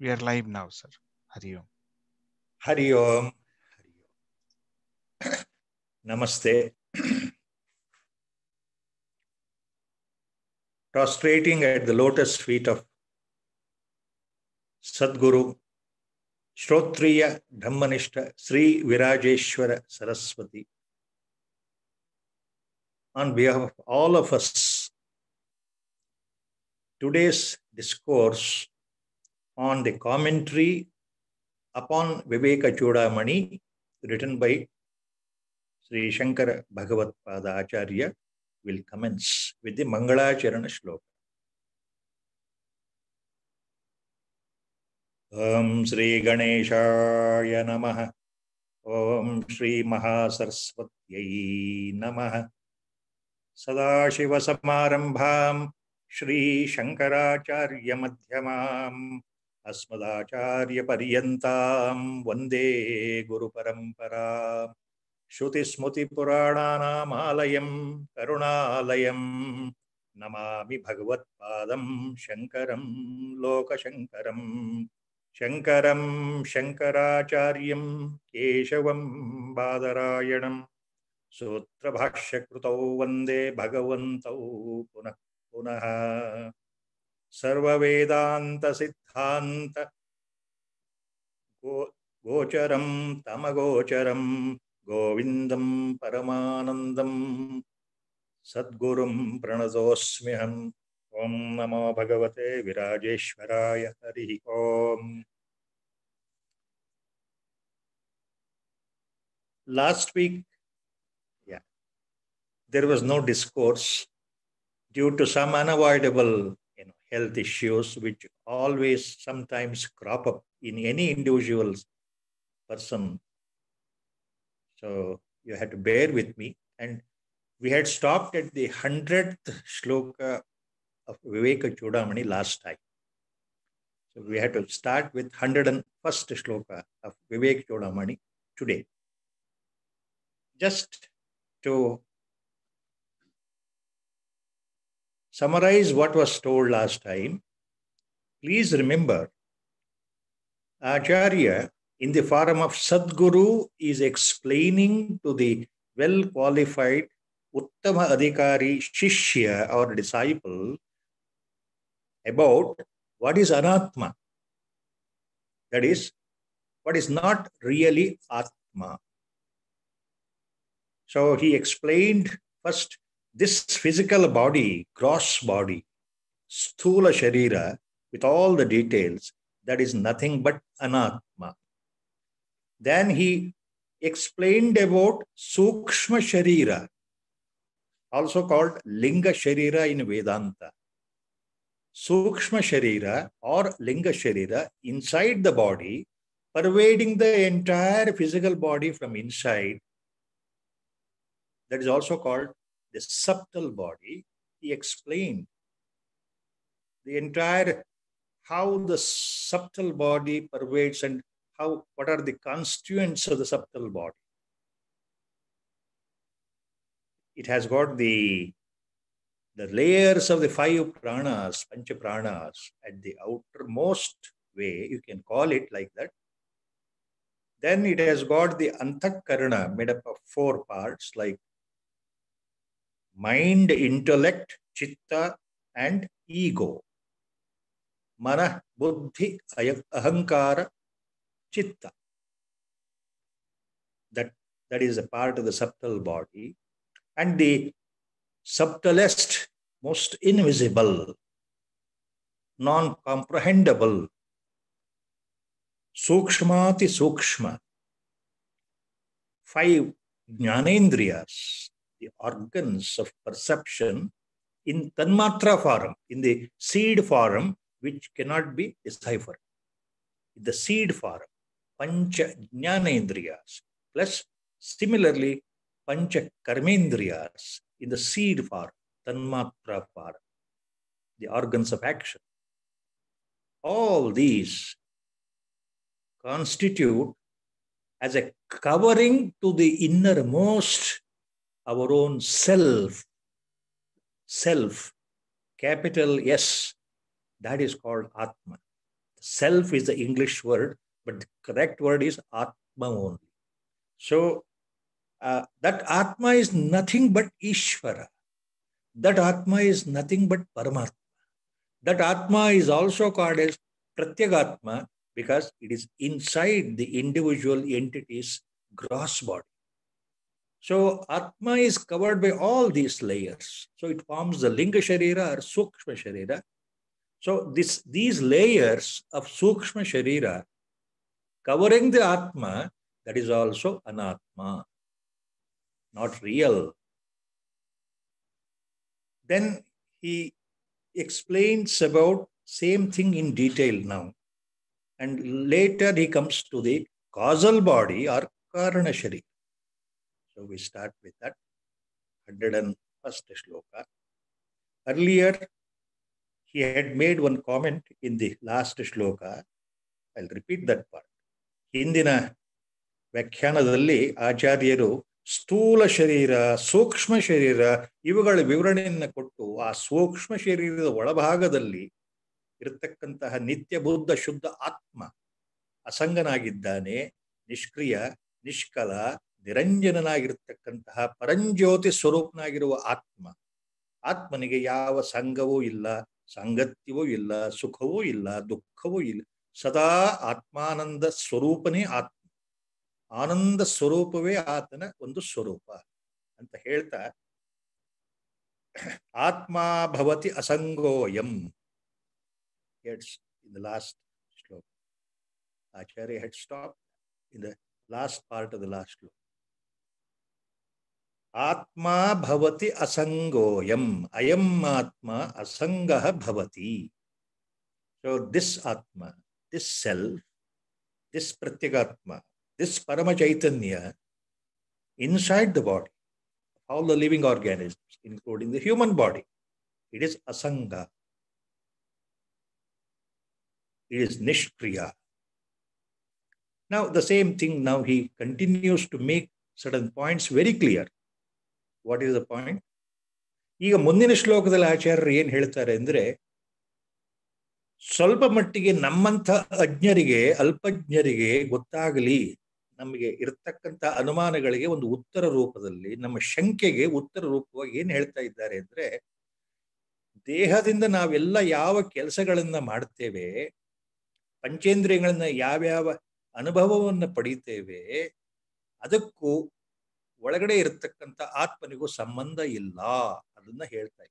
We are live now, sir. Hari Om. Hari Om. Namaste. Prostrating at the lotus feet of Sadguru, Shrotriya Dhammanishta Sri Virajeshwara Saraswati. On behalf of all of us, today's discourse on the commentary upon Viveka Chodamani written by Sri Shankara Bhagavat Pada Acharya, will commence with the Mangala Charana Shloka. ॐ श्रीगणेशाय नमः ॐ श्रीमहासरस्वत्यै नमः सदाशिवसमारम्भां Madhyamam. अस्मदाचार्यपर्यन्तां वन्दे गुरुपरम्परां श्रुतिस्मृतिपुराणानामालयं करुणालयं नमामि भगवत्पादं शङ्करं लोकशङ्करं शङ्करं शङ्कराचार्यं केशवं बादरायणं सूत्रभाष्यकृतौ वन्दे भगवन्तौ पुनः पुनः सर्ववेदान्तसिद्ध सिद्धान्त गो गोचरं तमगोचरं गोविन्दं परमानन्दं सद्गुरुं प्रणतोऽस्म्यहम् ॐ नमो भगवते विराजेश्वराय हरिः ओम् last week yeah there was no discourse due to some unavoidable health issues which always sometimes crop up in any individual person. So you have to bear with me. And we had stopped at the 100th shloka of Viveka Chudamani last time. So we had to start with 101st shloka of Vivek Chodamani today. Just to summarize what was told last time, please remember Acharya in the form of Sadguru is explaining to the well qualified Uttama Adhikari Shishya or disciple about what is Anatma. That is, what is not really Atma. So he explained first this physical body, gross body, sthula sharira, with all the details, that is nothing but anatma. Then he explained about sukshma sharira, also called linga sharira in Vedanta. Sukshma sharira or linga sharira inside the body, pervading the entire physical body from inside, that is also called the subtle body, he explained the entire how the subtle body pervades and how what are the constituents of the subtle body. It has got the the layers of the five pranas, pancha pranas, at the outermost way, you can call it like that. Then it has got the antakarana made up of four parts like mind, intellect, chitta, and ego. Mana, buddhi, ahankara, chitta. That, that is a part of the subtle body. And the subtlest, most invisible, non comprehendable, sukshmati sukshma, five jnanendriyas the organs of perception in Tanmatra form, in the seed form, which cannot be deciphered. The seed form, Pancha Jnanendriyas, plus similarly, Pancha Karmendriyas in the seed form, Tanmatra form, the organs of action. All these constitute as a covering to the innermost our own self, self, capital S, that is called Atma. Self is the English word, but the correct word is Atma only. So uh, that Atma is nothing but Ishvara. That Atma is nothing but Paramatma. That Atma is also called as Pratyagatma because it is inside the individual entity's gross body. So Atma is covered by all these layers. So it forms the Linga Sharira or Sukshma Sharira. So this, these layers of Sukshma Sharira covering the Atma, that is also Anatma, not real. Then he explains about same thing in detail now. And later he comes to the causal body or Karana Sharira. So we start with that 101st shloka. Earlier, he had made one comment in the last shloka. I'll repeat that part. ಹಿಂದಿನ ವ್ಯಾಖ್ಯಾನದಲ್ಲಿ ಆಚಾರ್ಯರು ಸ್ಥೂಲ ಶರೀರ ಸೂಕ್ಷ್ಮ ಶರೀರ ಇವುಗಳ ವಿವರಣೆಯನ್ನು ಕೊಟ್ಟು ಆ ಸೂಕ್ಷ್ಮ ಶರೀರದ ಒಳಭಾಗದಲ್ಲಿ ಇರತಕ್ಕಂತಹ ನಿತ್ಯ ಬುದ್ಧ ಶುದ್ಧ ಆತ್ಮ ಅಸಂಗನಾಗಿದ್ದಾನೆ ನಿಷ್ಕ್ರಿಯ ನಿಷ್ಕಲ ನಿರಂಜನನಾಗಿರ್ತಕ್ಕಂತಹ ಪರಂಜ್ಯೋತಿ ಸ್ವರೂಪನಾಗಿರುವ ಆತ್ಮ ಆತ್ಮನಿಗೆ ಯಾವ ಸಂಘವೂ ಇಲ್ಲ ಸಂಗತ್ಯವೂ ಇಲ್ಲ ಸುಖವೂ ಇಲ್ಲ ದುಃಖವೂ ಇಲ್ಲ ಸದಾ ಆತ್ಮಾನಂದ ಸ್ವರೂಪನೇ ಆತ್ಮ ಆನಂದ ಸ್ವರೂಪವೇ ಆತನ ಒಂದು ಸ್ವರೂಪ ಅಂತ ಹೇಳ್ತಾ ಆತ್ಮ ಭವತಿ ಅಸಂಗೋಯಂ ಎಟ್ಸ್ ಇನ್ the last shloka Acharya had stop in the last part of the last shloka ஆத்மா பவதி அசங்கோயம் அயம் ஆத்மா அசங்கஹ பவதி bhavati. So this atma, this self, this this this chaitanya inside the body, all the living organisms, including the human body. It is asanga. It is nishkriya. Now, the same thing, now he continues to make certain points very clear. What is the point ಈಗ ಮುಂದಿನ ಶ್ಲೋಕದಲ್ಲಿ ಆಚಾರ್ಯರು ಏನು ಹೇಳ್ತಾರೆ ಅಂದ್ರೆ ಸ್ವಲ್ಪ ಮಟ್ಟಿಗೆ ನಮ್ಮಂಥ ಅಜ್ಞರಿಗೆ ಅಲ್ಪಜ್ಞರಿಗೆ ಗೊತ್ತಾಗಲಿ ನಮಗೆ ಇರ್ತಕ್ಕಂಥ ಅನುಮಾನಗಳಿಗೆ ಒಂದು ಉತ್ತರ ರೂಪದಲ್ಲಿ ನಮ್ಮ ಶಂಕೆಗೆ ಉತ್ತರ ರೂಪವಾಗಿ ಏನು ಹೇಳ್ತಾ ಇದ್ದಾರೆ ಅಂದರೆ ದೇಹದಿಂದ ನಾವೆಲ್ಲ ಯಾವ ಕೆಲಸಗಳನ್ನು ಮಾಡ್ತೇವೆ ಪಂಚೇಂದ್ರಿಯಗಳನ್ನ ಯಾವ್ಯಾವ ಅನುಭವವನ್ನು ಪಡಿತೇವೆ ಅದಕ್ಕೂ ಒಳಗಡೆ ಇರತಕ್ಕಂಥ ಆತ್ಮನಿಗೂ ಸಂಬಂಧ ಇಲ್ಲ ಅದನ್ನ ಹೇಳ್ತಾ ಇದ್ದಾರೆ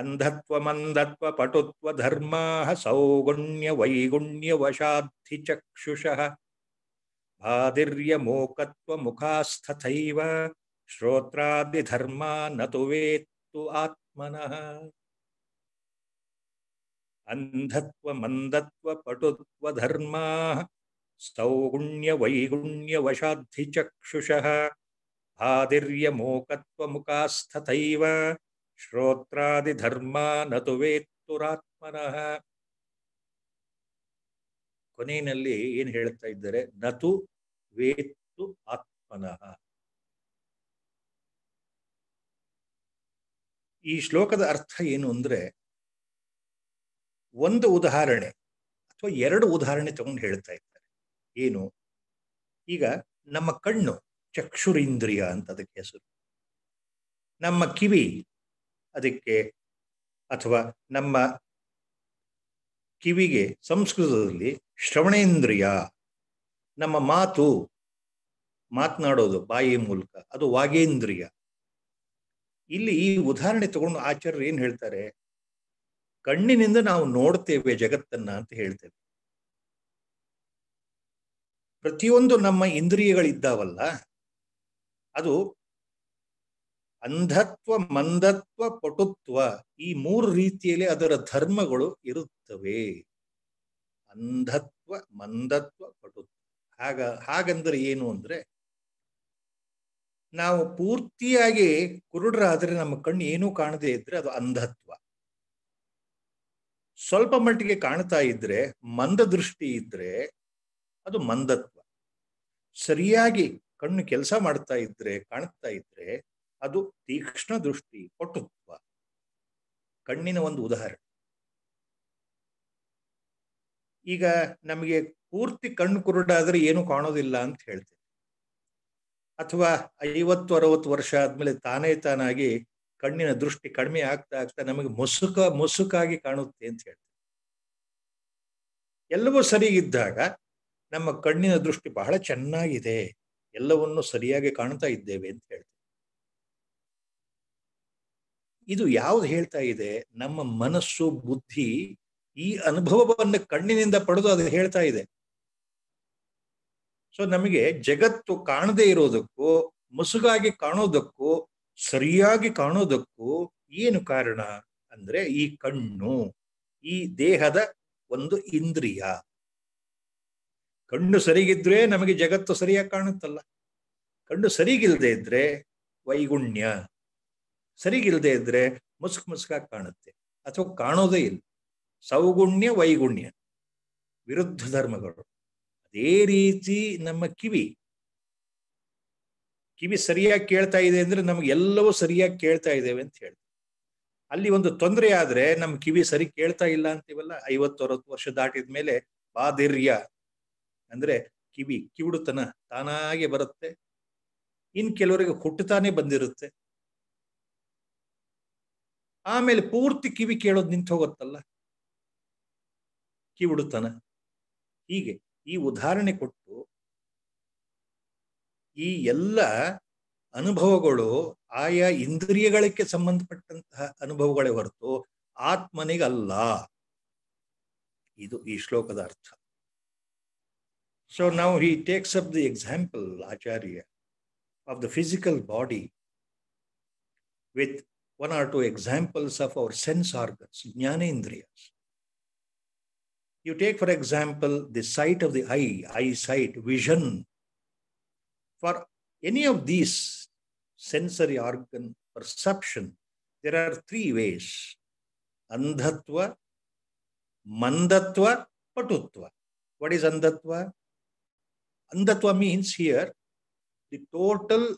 ಅಂಧತ್ವ ಮಂಧತ್ವ ಪಟುತ್ವ ಧರ್ಮ ಸೌಗುಣ್ಯ ವೈಗುಣ್ಯ ವಶಾಧಿ ಚಕ್ಷುಷಃ ಬಾದಿರ್ಯ ಮೋಕತ್ವ ಮುಖಾಸ್ಥಥೈವ ಶ್ರೋತ್ರಾದಿ ಧರ್ಮ ನತು ವೇತ್ತು ಆತ್ಮನಃ ಅಂಧತ್ವ ಮಂದತ್ವ ಪಟುತ್ವ ವೈಗುಣ್ಯ सौगुण्यवैगुण्यवशाद्धिचक्षुषः ಶ್ರೋತ್ರಾದಿ ಶ್ರೋತ್ರಾದಿಧರ್ಮ ನತು ವೇತ್ತುರಾತ್ಮನಃ ಕೊನೆಯಲ್ಲಿ ಏನು ಹೇಳ್ತಾ ಇದ್ದಾರೆ ನತು ವೇತ್ತು ಆತ್ಮನಃ ಈ ಶ್ಲೋಕದ ಅರ್ಥ ಏನು ಅಂದ್ರೆ ಒಂದು ಉದಾಹರಣೆ ಅಥವಾ ಎರಡು ಉದಾಹರಣೆ ತಗೊಂಡು ಹೇಳ್ತಾ ಇದ್ದಾರೆ ಏನು ಈಗ ನಮ್ಮ ಕಣ್ಣು ಚಕ್ಷುರಿಂದ್ರಿಯ ಅಂತ ಅದಕ್ಕೆ ಹೆಸರು ನಮ್ಮ ಕಿವಿ ಅದಕ್ಕೆ ಅಥವಾ ನಮ್ಮ ಕಿವಿಗೆ ಸಂಸ್ಕೃತದಲ್ಲಿ ಶ್ರವಣೇಂದ್ರಿಯ ನಮ್ಮ ಮಾತು ಮಾತನಾಡೋದು ಬಾಯಿ ಮೂಲಕ ಅದು ವಾಗೇಂದ್ರಿಯ ಇಲ್ಲಿ ಈ ಉದಾಹರಣೆ ತಗೊಂಡು ಆಚಾರ್ಯರು ಏನು ಹೇಳ್ತಾರೆ ಕಣ್ಣಿನಿಂದ ನಾವು ನೋಡ್ತೇವೆ ಜಗತ್ತನ್ನ ಅಂತ ಹೇಳ್ತೇವೆ ಪ್ರತಿಯೊಂದು ನಮ್ಮ ಇಂದ್ರಿಯಗಳಿದ್ದಾವಲ್ಲ ಅದು ಅಂಧತ್ವ ಮಂದತ್ವ ಪಟುತ್ವ ಈ ಮೂರು ರೀತಿಯಲ್ಲಿ ಅದರ ಧರ್ಮಗಳು ಇರುತ್ತವೆ ಅಂಧತ್ವ ಮಂದತ್ವ ಪಟುತ್ವ ಹಾಗ ಹಾಗಂದ್ರೆ ಏನು ಅಂದ್ರೆ ನಾವು ಪೂರ್ತಿಯಾಗಿ ಕುರುಡ್ರಾದ್ರೆ ನಮ್ಮ ಕಣ್ಣು ಏನೂ ಕಾಣದೇ ಇದ್ರೆ ಅದು ಅಂಧತ್ವ ಸ್ವಲ್ಪ ಮಟ್ಟಿಗೆ ಕಾಣ್ತಾ ಇದ್ರೆ ಮಂದ ದೃಷ್ಟಿ ಇದ್ರೆ ಅದು ಮಂದತ್ವ ಸರಿಯಾಗಿ ಕಣ್ಣು ಕೆಲಸ ಮಾಡ್ತಾ ಇದ್ರೆ ಕಾಣ್ತಾ ಇದ್ರೆ ಅದು ತೀಕ್ಷ್ಣ ದೃಷ್ಟಿ ಪಟುತ್ವ ಕಣ್ಣಿನ ಒಂದು ಉದಾಹರಣೆ ಈಗ ನಮಗೆ ಪೂರ್ತಿ ಕಣ್ಣು ಕುರುಡಾದ್ರೆ ಏನು ಕಾಣೋದಿಲ್ಲ ಅಂತ ಹೇಳ್ತೇವೆ ಅಥವಾ ಐವತ್ತು ಅರವತ್ತು ವರ್ಷ ಆದ್ಮೇಲೆ ತಾನೇ ತಾನಾಗಿ ಕಣ್ಣಿನ ದೃಷ್ಟಿ ಕಡಿಮೆ ಆಗ್ತಾ ಆಗ್ತಾ ನಮಗೆ ಮುಸುಕ ಮುಸುಕಾಗಿ ಕಾಣುತ್ತೆ ಅಂತ ಹೇಳ್ತೇನೆ ಎಲ್ಲವೂ ಸರಿ ಇದ್ದಾಗ ನಮ್ಮ ಕಣ್ಣಿನ ದೃಷ್ಟಿ ಬಹಳ ಚೆನ್ನಾಗಿದೆ ಎಲ್ಲವನ್ನು ಸರಿಯಾಗಿ ಕಾಣ್ತಾ ಇದ್ದೇವೆ ಅಂತ ಹೇಳ್ತಾರೆ ಇದು ಯಾವ್ದು ಹೇಳ್ತಾ ಇದೆ ನಮ್ಮ ಮನಸ್ಸು ಬುದ್ಧಿ ಈ ಅನುಭವವನ್ನು ಕಣ್ಣಿನಿಂದ ಪಡೆದು ಅದು ಹೇಳ್ತಾ ಇದೆ ಸೊ ನಮಗೆ ಜಗತ್ತು ಕಾಣದೇ ಇರೋದಕ್ಕೂ ಮುಸುಗಾಗಿ ಕಾಣೋದಕ್ಕೂ ಸರಿಯಾಗಿ ಕಾಣೋದಕ್ಕೂ ಏನು ಕಾರಣ ಅಂದ್ರೆ ಈ ಕಣ್ಣು ಈ ದೇಹದ ಒಂದು ಇಂದ್ರಿಯ ಕಣ್ಣು ಸರಿಗಿದ್ರೆ ನಮಗೆ ಜಗತ್ತು ಸರಿಯಾಗಿ ಕಾಣುತ್ತಲ್ಲ ಕಣ್ಣು ಸರಿಗಿಲ್ಲದೆ ಇದ್ರೆ ವೈಗುಣ್ಯ ಸರಿಗಿಲ್ಲದೆ ಇದ್ರೆ ಮುಸ್ಕ್ ಮುಸುಕಾಗಿ ಕಾಣುತ್ತೆ ಅಥವಾ ಕಾಣೋದೇ ಇಲ್ಲ ಸೌಗುಣ್ಯ ವೈಗುಣ್ಯ ವಿರುದ್ಧ ಧರ್ಮಗಳು ಅದೇ ರೀತಿ ನಮ್ಮ ಕಿವಿ ಕಿವಿ ಸರಿಯಾಗಿ ಕೇಳ್ತಾ ಇದೆ ಅಂದ್ರೆ ನಮ್ಗೆ ಎಲ್ಲವೂ ಸರಿಯಾಗಿ ಕೇಳ್ತಾ ಇದ್ದೇವೆ ಅಂತ ಹೇಳಿ ಅಲ್ಲಿ ಒಂದು ತೊಂದರೆ ಆದ್ರೆ ನಮ್ ಕಿವಿ ಸರಿ ಕೇಳ್ತಾ ಇಲ್ಲ ಅಂತೀವಲ್ಲ ಐವತ್ತು ಅರವತ್ತು ವರ್ಷ ದಾಟಿದ ಮೇಲೆ ಬಾದಿರ್ಯ ಅಂದ್ರೆ ಕಿವಿ ಕಿವಿಡುತನ ತಾನಾಗೆ ಬರುತ್ತೆ ಇನ್ ಕೆಲವರಿಗೆ ಹುಟ್ಟುತ್ತಾನೆ ಬಂದಿರುತ್ತೆ ಆಮೇಲೆ ಪೂರ್ತಿ ಕಿವಿ ಕೇಳೋದು ನಿಂತು ಹೋಗುತ್ತಲ್ಲ ಕಿವಿಡುತನ ಹೀಗೆ ಈ ಉದಾಹರಣೆ ಕೊಟ್ಟು ಈ ಎಲ್ಲ ಅನುಭವಗಳು ಆಯಾ ಇಂದ್ರಿಯಗಳಿಗೆ ಸಂಬಂಧಪಟ್ಟಂತಹ ಅನುಭವಗಳೇ ಹೊರತು ಆತ್ಮನಿಗಲ್ಲ ಇದು ಈ ಶ್ಲೋಕದ ಅರ್ಥ So now he takes up the example, Acharya, of the physical body with one or two examples of our sense organs, jnanendriyas. You take, for example, the sight of the eye, eyesight, vision. For any of these sensory organ perception, there are three ways andhatva, mandatva, patutva. What is andhatva? Andatva means here the total,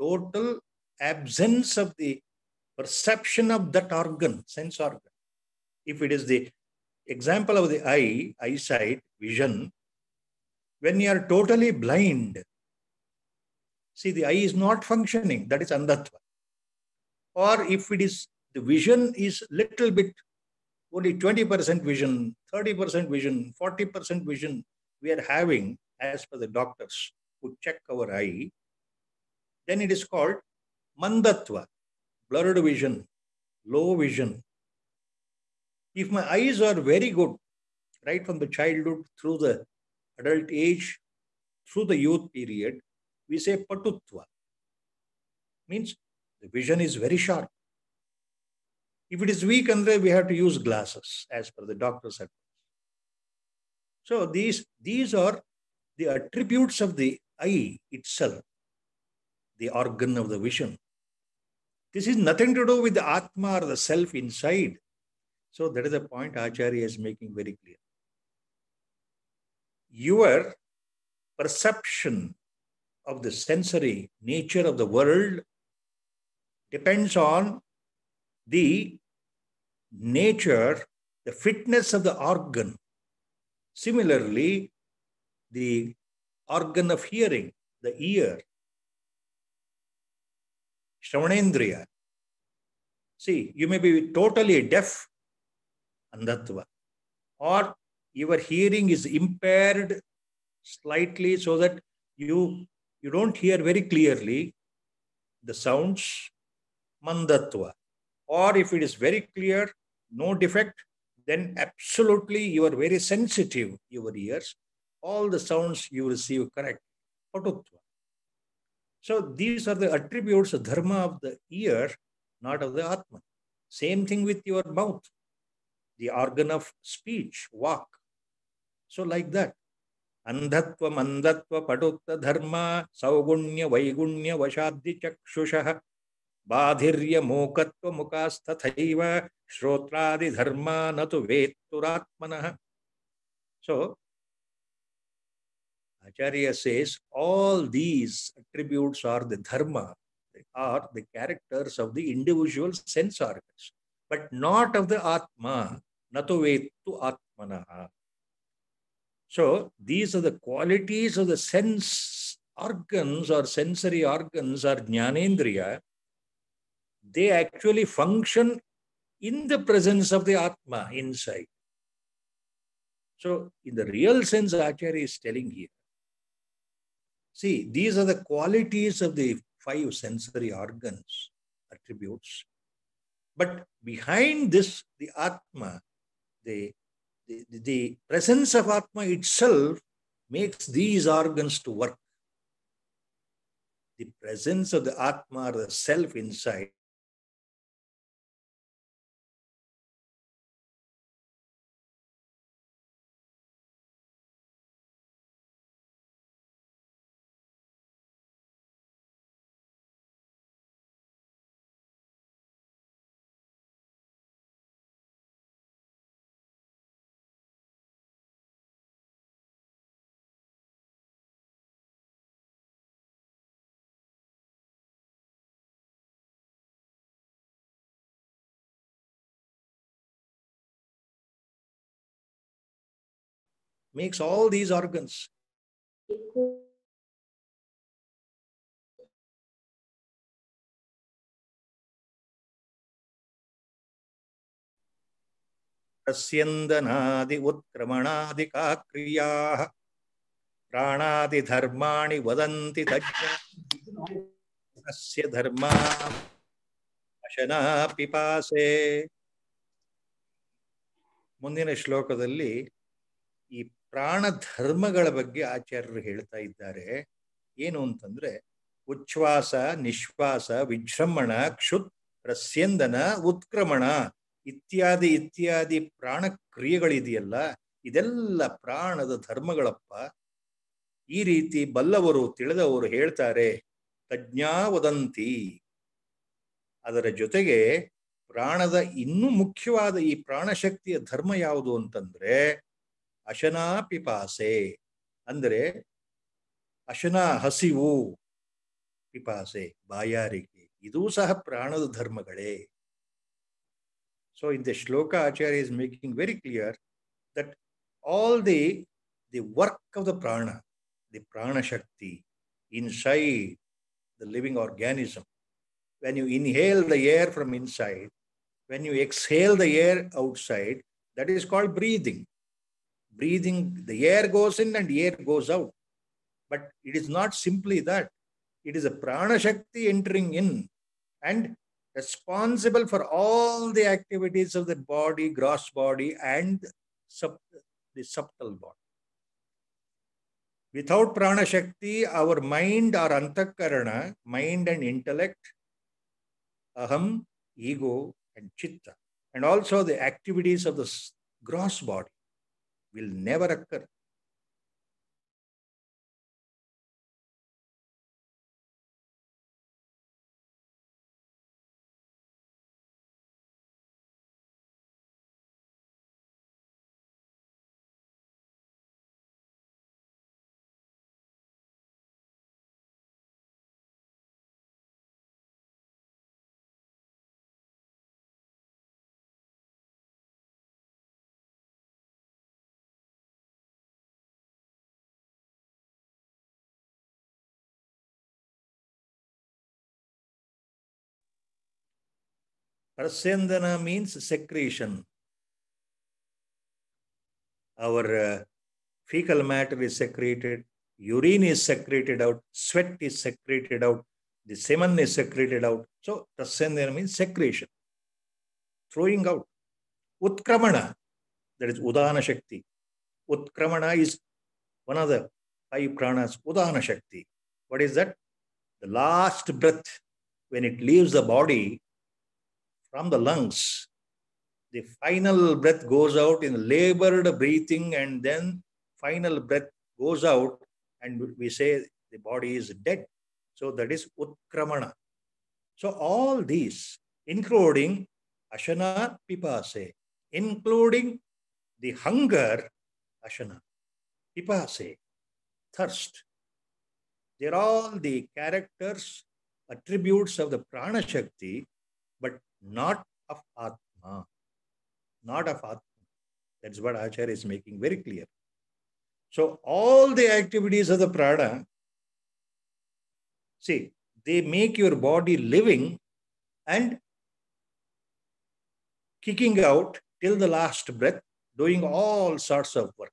total absence of the perception of that organ, sense organ. If it is the example of the eye, eyesight, vision, when you are totally blind, see the eye is not functioning, that is andatva. Or if it is the vision is little bit, only 20% vision, 30% vision, 40% vision we are having, as per the doctors who check our eye, then it is called mandatva, blurred vision, low vision. If my eyes are very good, right from the childhood through the adult age, through the youth period, we say patutva. Means the vision is very sharp. If it is weak, Andre, we have to use glasses as per the doctor's advice. So these, these are the attributes of the eye itself, the organ of the vision. This is nothing to do with the Atma or the self inside. So that is the point Acharya is making very clear. Your perception of the sensory nature of the world depends on the nature, the fitness of the organ. Similarly, the organ of hearing, the ear, Shravanendriya. See, you may be totally deaf, Andhatva, or your hearing is impaired slightly so that you, you don't hear very clearly the sounds, Mandatva. Or if it is very clear, no defect, then absolutely you are very sensitive, your ears, all the sounds you receive correct. Patutva. So these are the attributes of dharma of the ear, not of the Atman. Same thing with your mouth, the organ of speech, walk. So like that. Andhatva, mandatva, patutta, dharma, saugunya, vaigunya, vashaddi, chakshushaha, badhirya, mokatva, mukastha, thaiva, shrotradi, dharma, na natu, veturatmanaha. So Acharya says all these attributes are the dharma, they are the characters of the individual sense organs, but not of the Atma, natovetu atmanaha. So these are the qualities of the sense organs or sensory organs or jnanendriya. They actually function in the presence of the Atma inside. So, in the real sense, Acharya is telling here See, these are the qualities of the five sensory organs, attributes. But behind this, the Atma, the, the, the presence of Atma itself makes these organs to work. The presence of the Atma or the self inside makes all these organs. प्रस्यन्दनादि उत्क्रमणादिका क्रियाः प्राणादिधर्माणि वदन्ति तस्य धर्मा ಅಶನಾ ಪಿಪಾಸೆ ಮುಂದಿನ ಶ್ಲೋಕದಲ್ಲಿ ಈ ಪ್ರಾಣ ಧರ್ಮಗಳ ಬಗ್ಗೆ ಆಚಾರ್ಯರು ಹೇಳ್ತಾ ಇದ್ದಾರೆ ಏನು ಅಂತಂದ್ರೆ ಉಚ್ಛ್ವಾಸ ನಿಶ್ವಾಸ ವಿಜೃಂಭಣ ಕ್ಷುತ್ ಪ್ರಸ್ಯಂದನ ಉತ್ಕ್ರಮಣ ಇತ್ಯಾದಿ ಇತ್ಯಾದಿ ಪ್ರಾಣ ಕ್ರಿಯೆಗಳಿದೆಯಲ್ಲ ಇದೆಲ್ಲ ಪ್ರಾಣದ ಧರ್ಮಗಳಪ್ಪ ಈ ರೀತಿ ಬಲ್ಲವರು ತಿಳಿದವರು ಹೇಳ್ತಾರೆ ವದಂತಿ ಅದರ ಜೊತೆಗೆ ಪ್ರಾಣದ ಇನ್ನೂ ಮುಖ್ಯವಾದ ಈ ಪ್ರಾಣಶಕ್ತಿಯ ಧರ್ಮ ಯಾವುದು ಅಂತಂದ್ರೆ अशना पिपासे अंद्रे अशना हसिव पिपासे बायारिके इदू सह प्राणद धर्मगळे सो in the shloka Acharya is making very clear that all the the work of the prana the prana shakti inside the living organism when you inhale the air from inside when you exhale the air outside that is called breathing breathing, the air goes in and air goes out. But it is not simply that. It is a prana shakti entering in and responsible for all the activities of the body, gross body, and sub, the subtle body. Without prana shakti, our mind, our antakarana, mind and intellect, aham, ego, and chitta, and also the activities of the gross body will never occur Prasendana means secretion. Our uh, fecal matter is secreted, urine is secreted out, sweat is secreted out, the semen is secreted out. So, prasendana means secretion, throwing out. Utkramana, that is Udana Shakti. Utkramana is one of the five pranas, Udana Shakti. What is that? The last breath, when it leaves the body, from the lungs. The final breath goes out in labored breathing, and then final breath goes out, and we say the body is dead. So that is Utkramana. So all these, including Ashana Pipase, including the hunger, Ashana, Pipase, thirst. They're all the characters, attributes of the Prana Shakti, but not of Atma. Not of Atma. That's what Acharya is making very clear. So all the activities of the prana, see, they make your body living and kicking out till the last breath, doing all sorts of work.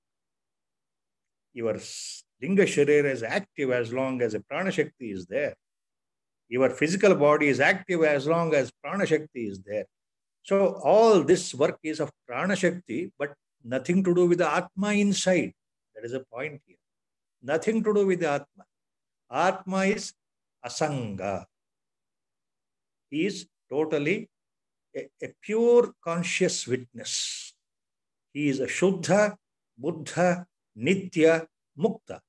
Your linga sharira is active as long as a prana shakti is there. Your physical body is active as long as prana shakti is there. So all this work is of prana shakti, but nothing to do with the atma inside. That is a point here. Nothing to do with the atma. Atma is asanga. He is totally a, a pure conscious witness. He is a Shuddha, Buddha, Nitya, Mukta.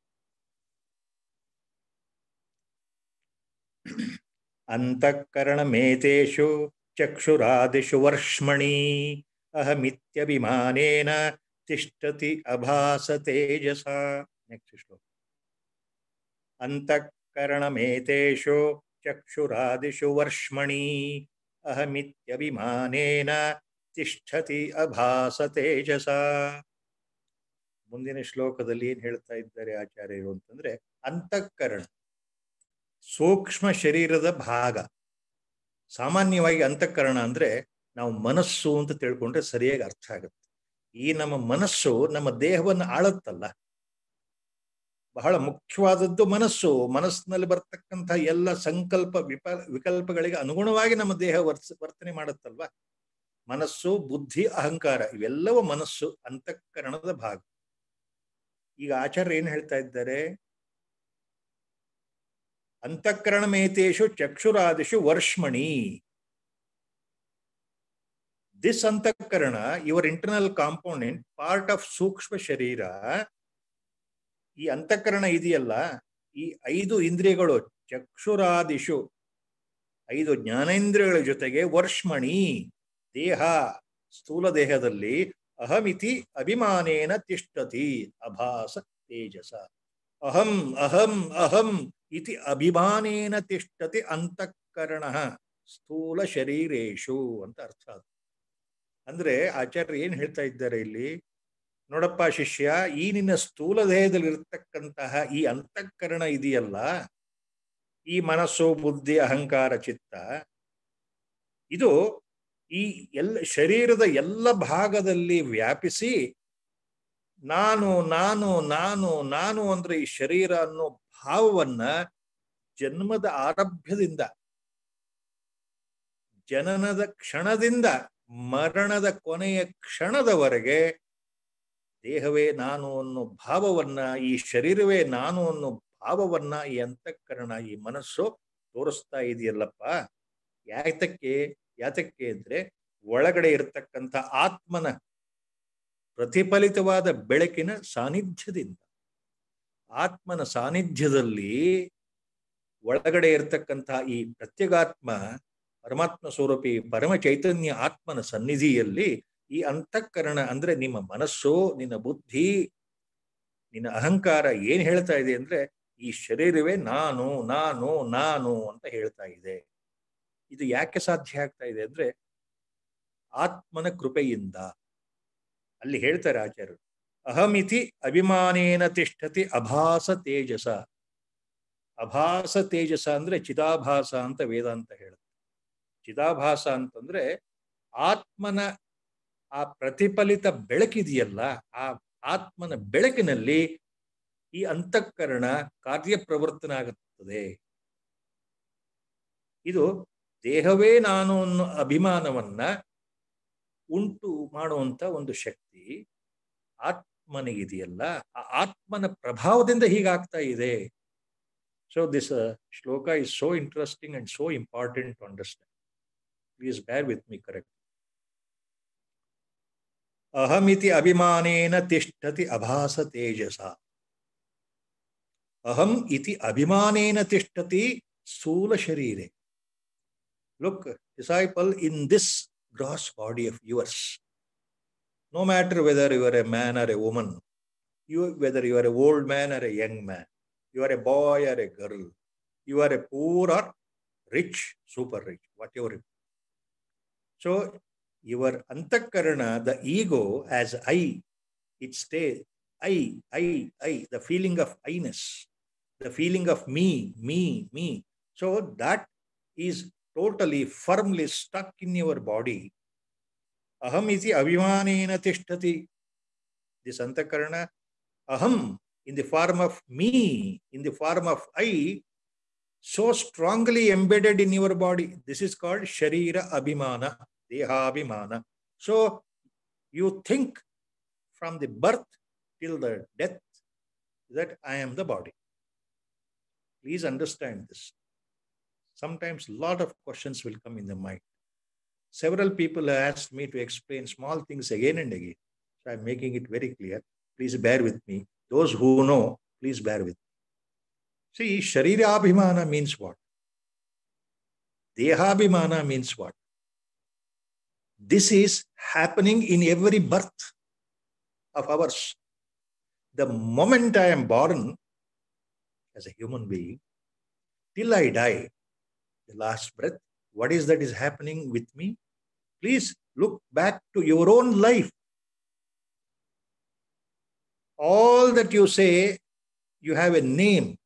ಅಂತಃಕರಣಮೇತೇಷು ಚಕ್ಷುರಾದಿಷು ವರ್ಷ್ಮಣಿ ಅಹಮಿತ್ಯಭಿಮಾನೇನ ತಿಷ್ಟತಿ ಅಭಾಸ ತೇಜಸ next shloka ಅಂತಃಕರಣಮೇತೇಷು ಚಕ್ಷುರಾದಿಷು ವರ್ಷ್ಮಣಿ ಅಹಮಿತ್ಯಭಿಮಾನೇನ ತಿಷ್ಠತಿ ಅಭಾಸ ತೇಜಸ ಮುಂದಿನ ಶ್ಲೋಕದಲ್ಲಿ ಏನು ಹೇಳ್ತಾ ಇದ್ದಾರೆ ಆಚಾರ್ಯರು ಅಂತಂದ್ರೆ ಅಂತಃಕರಣ ಸೂಕ್ಷ್ಮ ಶರೀರದ ಭಾಗ ಸಾಮಾನ್ಯವಾಗಿ ಅಂತಃಕರಣ ಅಂದ್ರೆ ನಾವು ಮನಸ್ಸು ಅಂತ ತಿಳ್ಕೊಂಡ್ರೆ ಸರಿಯಾಗಿ ಅರ್ಥ ಆಗುತ್ತೆ ಈ ನಮ್ಮ ಮನಸ್ಸು ನಮ್ಮ ದೇಹವನ್ನು ಆಳುತ್ತಲ್ಲ ಬಹಳ ಮುಖ್ಯವಾದದ್ದು ಮನಸ್ಸು ಮನಸ್ಸಿನಲ್ಲಿ ಬರ್ತಕ್ಕಂಥ ಎಲ್ಲ ಸಂಕಲ್ಪ ವಿಪ ವಿಕಲ್ಪಗಳಿಗೆ ಅನುಗುಣವಾಗಿ ನಮ್ಮ ದೇಹ ವರ್ತ ವರ್ತನೆ ಮಾಡುತ್ತಲ್ವಾ ಮನಸ್ಸು ಬುದ್ಧಿ ಅಹಂಕಾರ ಇವೆಲ್ಲವೂ ಮನಸ್ಸು ಅಂತಃಕರಣದ ಭಾಗ ಈಗ ಆಚಾರ್ಯ ಏನು ಹೇಳ್ತಾ ಇದ್ದಾರೆ ಅಂತಃಕರಣಮೇತೇಶು ಚಕ್ಷುರಾದಿಶು ವರ್ಷ್ಮಣಿ this antahkarana your internal component part of sukshma sharira ಈ ಅಂತಃಕರಣ ಇದೆಯಲ್ಲ ಈ ಐದು ಇಂದ್ರಿಯಗಳು ಚಕ್ಷುರಾದಿಶು ಐದು ಜ್ಞಾನೇಂದ್ರಿಯಗಳ ಜೊತೆಗೆ ವರ್ಷ್ಮಣಿ ದೇಹ ಸ್ಥೂಲ ದೇಹದಲ್ಲಿ ಅಹಮಿತಿ ಅಭಿಮಾನೇನ ತಿಷ್ಟತಿ ಅಭಾಸ ತೇಜಸ ಅಹಂ ಅಹಂ ಅಹಂ ಇತಿ ಅಭಿಮಾನೇನ ತಿಷ್ಟತಿ ಅಂತಃಕರಣ ಸ್ಥೂಲ ಶರೀರೇಶು ಅಂತ ಅರ್ಥ ಅದು ಅಂದ್ರೆ ಆಚಾರ್ಯ ಏನು ಹೇಳ್ತಾ ಇದ್ದಾರೆ ಇಲ್ಲಿ ನೋಡಪ್ಪ ಶಿಷ್ಯ ಈ ನಿನ್ನ ಸ್ಥೂಲ ದೇಹದಲ್ಲಿ ಇರ್ತಕ್ಕಂತಹ ಈ ಅಂತಃಕರಣ ಇದೆಯಲ್ಲ ಈ ಮನಸ್ಸು ಬುದ್ಧಿ ಅಹಂಕಾರ ಚಿತ್ತ ಇದು ಈ ಎಲ್ಲ ಶರೀರದ ಎಲ್ಲ ಭಾಗದಲ್ಲಿ ವ್ಯಾಪಿಸಿ ನಾನು ನಾನು ನಾನು ನಾನು ಅಂದ್ರೆ ಈ ಶರೀರ ಅನ್ನೋ ಭಾವವನ್ನ ಜನ್ಮದ ಆರಭ್ಯದಿಂದ ಜನನದ ಕ್ಷಣದಿಂದ ಮರಣದ ಕೊನೆಯ ಕ್ಷಣದವರೆಗೆ ದೇಹವೇ ನಾನು ಅನ್ನೋ ಭಾವವನ್ನ ಈ ಶರೀರವೇ ನಾನು ಅನ್ನೋ ಭಾವವನ್ನ ಈ ಅಂತಃಕರಣ ಈ ಮನಸ್ಸು ತೋರಿಸ್ತಾ ಇದೆಯಲ್ಲಪ್ಪ ಯಾತಕ್ಕೆ ಯಾತಕ್ಕೆ ಅಂದ್ರೆ ಒಳಗಡೆ ಇರತಕ್ಕಂಥ ಆತ್ಮನ ಪ್ರತಿಫಲಿತವಾದ ಬೆಳಕಿನ ಸಾನ್ನಿಧ್ಯದಿಂದ ಆತ್ಮನ ಸಾನ್ನಿಧ್ಯದಲ್ಲಿ ಒಳಗಡೆ ಇರತಕ್ಕಂತಹ ಈ ಪ್ರತ್ಯಗಾತ್ಮ ಪರಮಾತ್ಮ ಸ್ವರೂಪಿ ಪರಮ ಚೈತನ್ಯ ಆತ್ಮನ ಸನ್ನಿಧಿಯಲ್ಲಿ ಈ ಅಂತಃಕರಣ ಅಂದ್ರೆ ನಿಮ್ಮ ಮನಸ್ಸು ನಿನ್ನ ಬುದ್ಧಿ ನಿನ್ನ ಅಹಂಕಾರ ಏನ್ ಹೇಳ್ತಾ ಇದೆ ಅಂದ್ರೆ ಈ ಶರೀರವೇ ನಾನು ನಾನು ನಾನು ಅಂತ ಹೇಳ್ತಾ ಇದೆ ಇದು ಯಾಕೆ ಸಾಧ್ಯ ಆಗ್ತಾ ಇದೆ ಅಂದ್ರೆ ಆತ್ಮನ ಕೃಪೆಯಿಂದ ಅಲ್ಲಿ ಹೇಳ್ತಾರೆ ಆಚಾರ್ಯರು ಅಹಮಿತಿ ಅಭಿಮಾನೇನ ತಿಷ್ಠತಿ ಅಭಾಸ ತೇಜಸ ಅಭಾಸ ತೇಜಸ ಅಂದ್ರೆ ಚಿದಾಭಾಸ ಅಂತ ವೇದಾಂತ ಹೇಳುತ್ತೆ ಚಿದಾಭಾಸ ಅಂತಂದ್ರೆ ಆತ್ಮನ ಆ ಪ್ರತಿಫಲಿತ ಬೆಳಕಿದೆಯಲ್ಲ ಆ ಆತ್ಮನ ಬೆಳಕಿನಲ್ಲಿ ಈ ಅಂತಃಕರಣ ಕಾರ್ಯಪ್ರವರ್ತನ ಆಗುತ್ತದೆ ಇದು ದೇಹವೇ ನಾನು ಅನ್ನೋ ಅಭಿಮಾನವನ್ನ ಉಂಟು ಮಾಡುವಂತ ಒಂದು ಶಕ್ತಿ ಆತ್ಮ ಆತ್ಮನಿಗಿದೆಯಲ್ಲ ಆ ಆತ್ಮನ ಪ್ರಭಾವದಿಂದ ಹೀಗಾಗ್ತಾ ಇದೆ so this shloka is so interesting and so important to understand please bear with me correct ಅಹಮಿತಿ ಅಭಿಮಾನೇನ ತಿಷ್ಠತಿ ಅಭಾಸ ತೇಜಸ ಅಹಂ ಇತಿ ಅಭಿಮಾನೇನ ತಿಷ್ಠತಿ ಸ್ಥೂಲ ಶರೀರೆ look disciple in this gross body of yours no matter whether you are a man or a woman, you, whether you are an old man or a young man, you are a boy or a girl, you are a poor or rich, super rich, whatever. So your antakarana, the ego as I, it stays I, I, I, the feeling of I-ness, the feeling of me, me, me. So that is totally firmly stuck in your body aham iti abhimanena tishtati. The Santakarana, aham, in the form of me, in the form of I, so strongly embedded in your body. This is called Sharira Abhimana, Deha Abhimana. So you think from the birth till the death that I am the body. Please understand this. Sometimes a lot of questions will come in the mind several people asked me to explain small things again and again. So I'm making it very clear. Please bear with me. Those who know, please bear with me. See, Abhimana means what? Dehabhimana means what? This is happening in every birth of ours. The moment I am born as a human being, till I die, the last breath, what is that is happening with me? Please look back to your own life. All that you say, you have a name.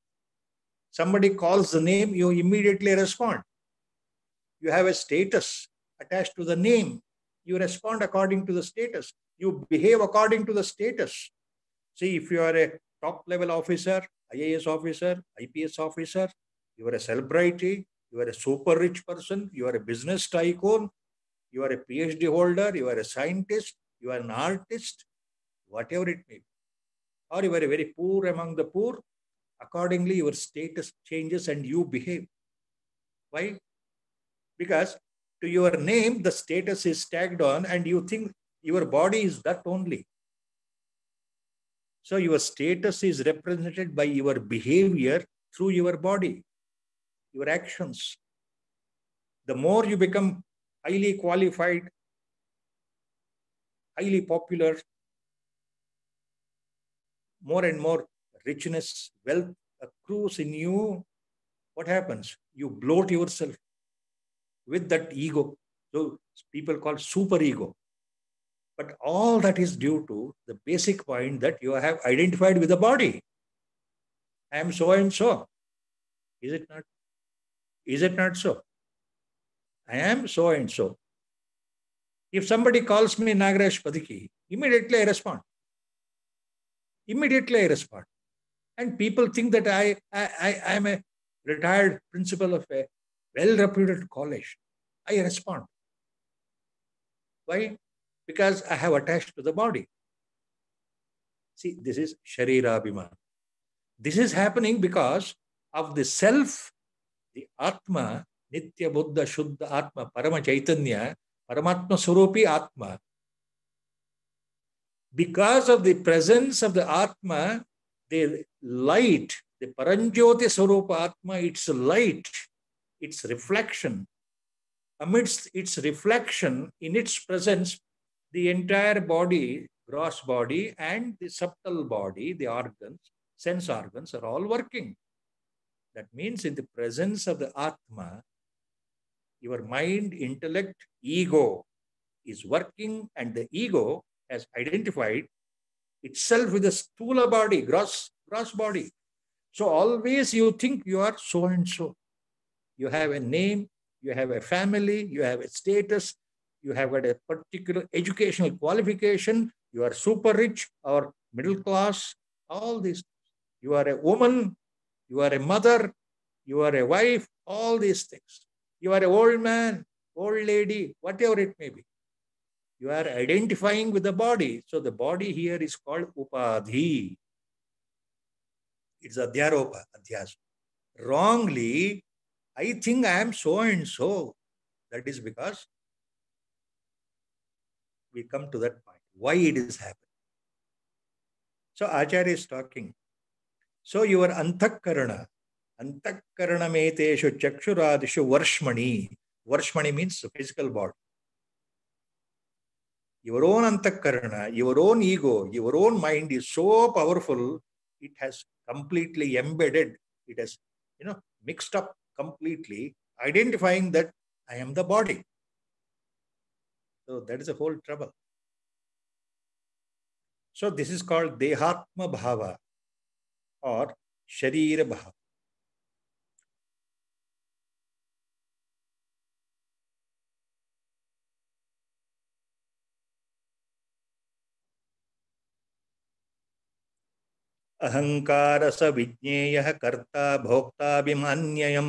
Somebody calls the name, you immediately respond. You have a status attached to the name. You respond according to the status. You behave according to the status. See, if you are a top level officer, IAS officer, IPS officer, you are a celebrity, you are a super rich person, you are a business tycoon, you are a PhD holder, you are a scientist, you are an artist, whatever it may be, or you are very poor among the poor, accordingly your status changes and you behave. Why? Because to your name, the status is tagged on and you think your body is that only. So your status is represented by your behavior through your body, your actions. The more you become highly qualified, highly popular, more and more richness, wealth accrues in you, what happens? You bloat yourself with that ego. So people call super ego. But all that is due to the basic point that you have identified with the body. I am so and so. Is it not? Is it not so? I am so and so. If somebody calls me Nagaraj Padiki, immediately I respond. Immediately I respond. And people think that I, I, I am a retired principal of a well reputed college. I respond. Why? Because I have attached to the body. See, this is Sharira Abhimana. This is happening because of the self, the Atma, ನಿತ್ಯ ಬುದ್ಧ ಶುದ್ಧ ಆತ್ಮ ಪರಮ ಚೈತನ್ಯ paramatma swarupi atma because of the presence of the atma the light the paramjyoti swarupa atma its light its reflection amidst its reflection in its presence, the entire body, gross body, and the subtle body, the organs, sense organs are all working. That means in the presence of the Atma, your mind, intellect, ego is working and the ego has identified itself with the stula body, gross, gross body. So always you think you are so and so. You have a name, you have a family, you have a status, you have got a particular educational qualification, you are super rich or middle class, all these. You are a woman, you are a mother, you are a wife, all these things. You are an old man, old lady, whatever it may be. You are identifying with the body. So the body here is called upadhi. It's adhyaropa, adhyas. Wrongly, I think I am so and so. That is because we come to that point. Why it is happening? So Acharya is talking. So your antakkarana. अंतकरणमेतेषु चक्षुरादिषु वर्ष्मणि वर्ष्मणि mean physical body your own antahkarana your own ego your own mind is so powerful it has completely embedded it has you know mixed up completely identifying that I am the body so that is a whole trouble so this is भाव और शरीर भाव अहंकार स विज्ञेय कर्ता भोक्ताभिमान्ययम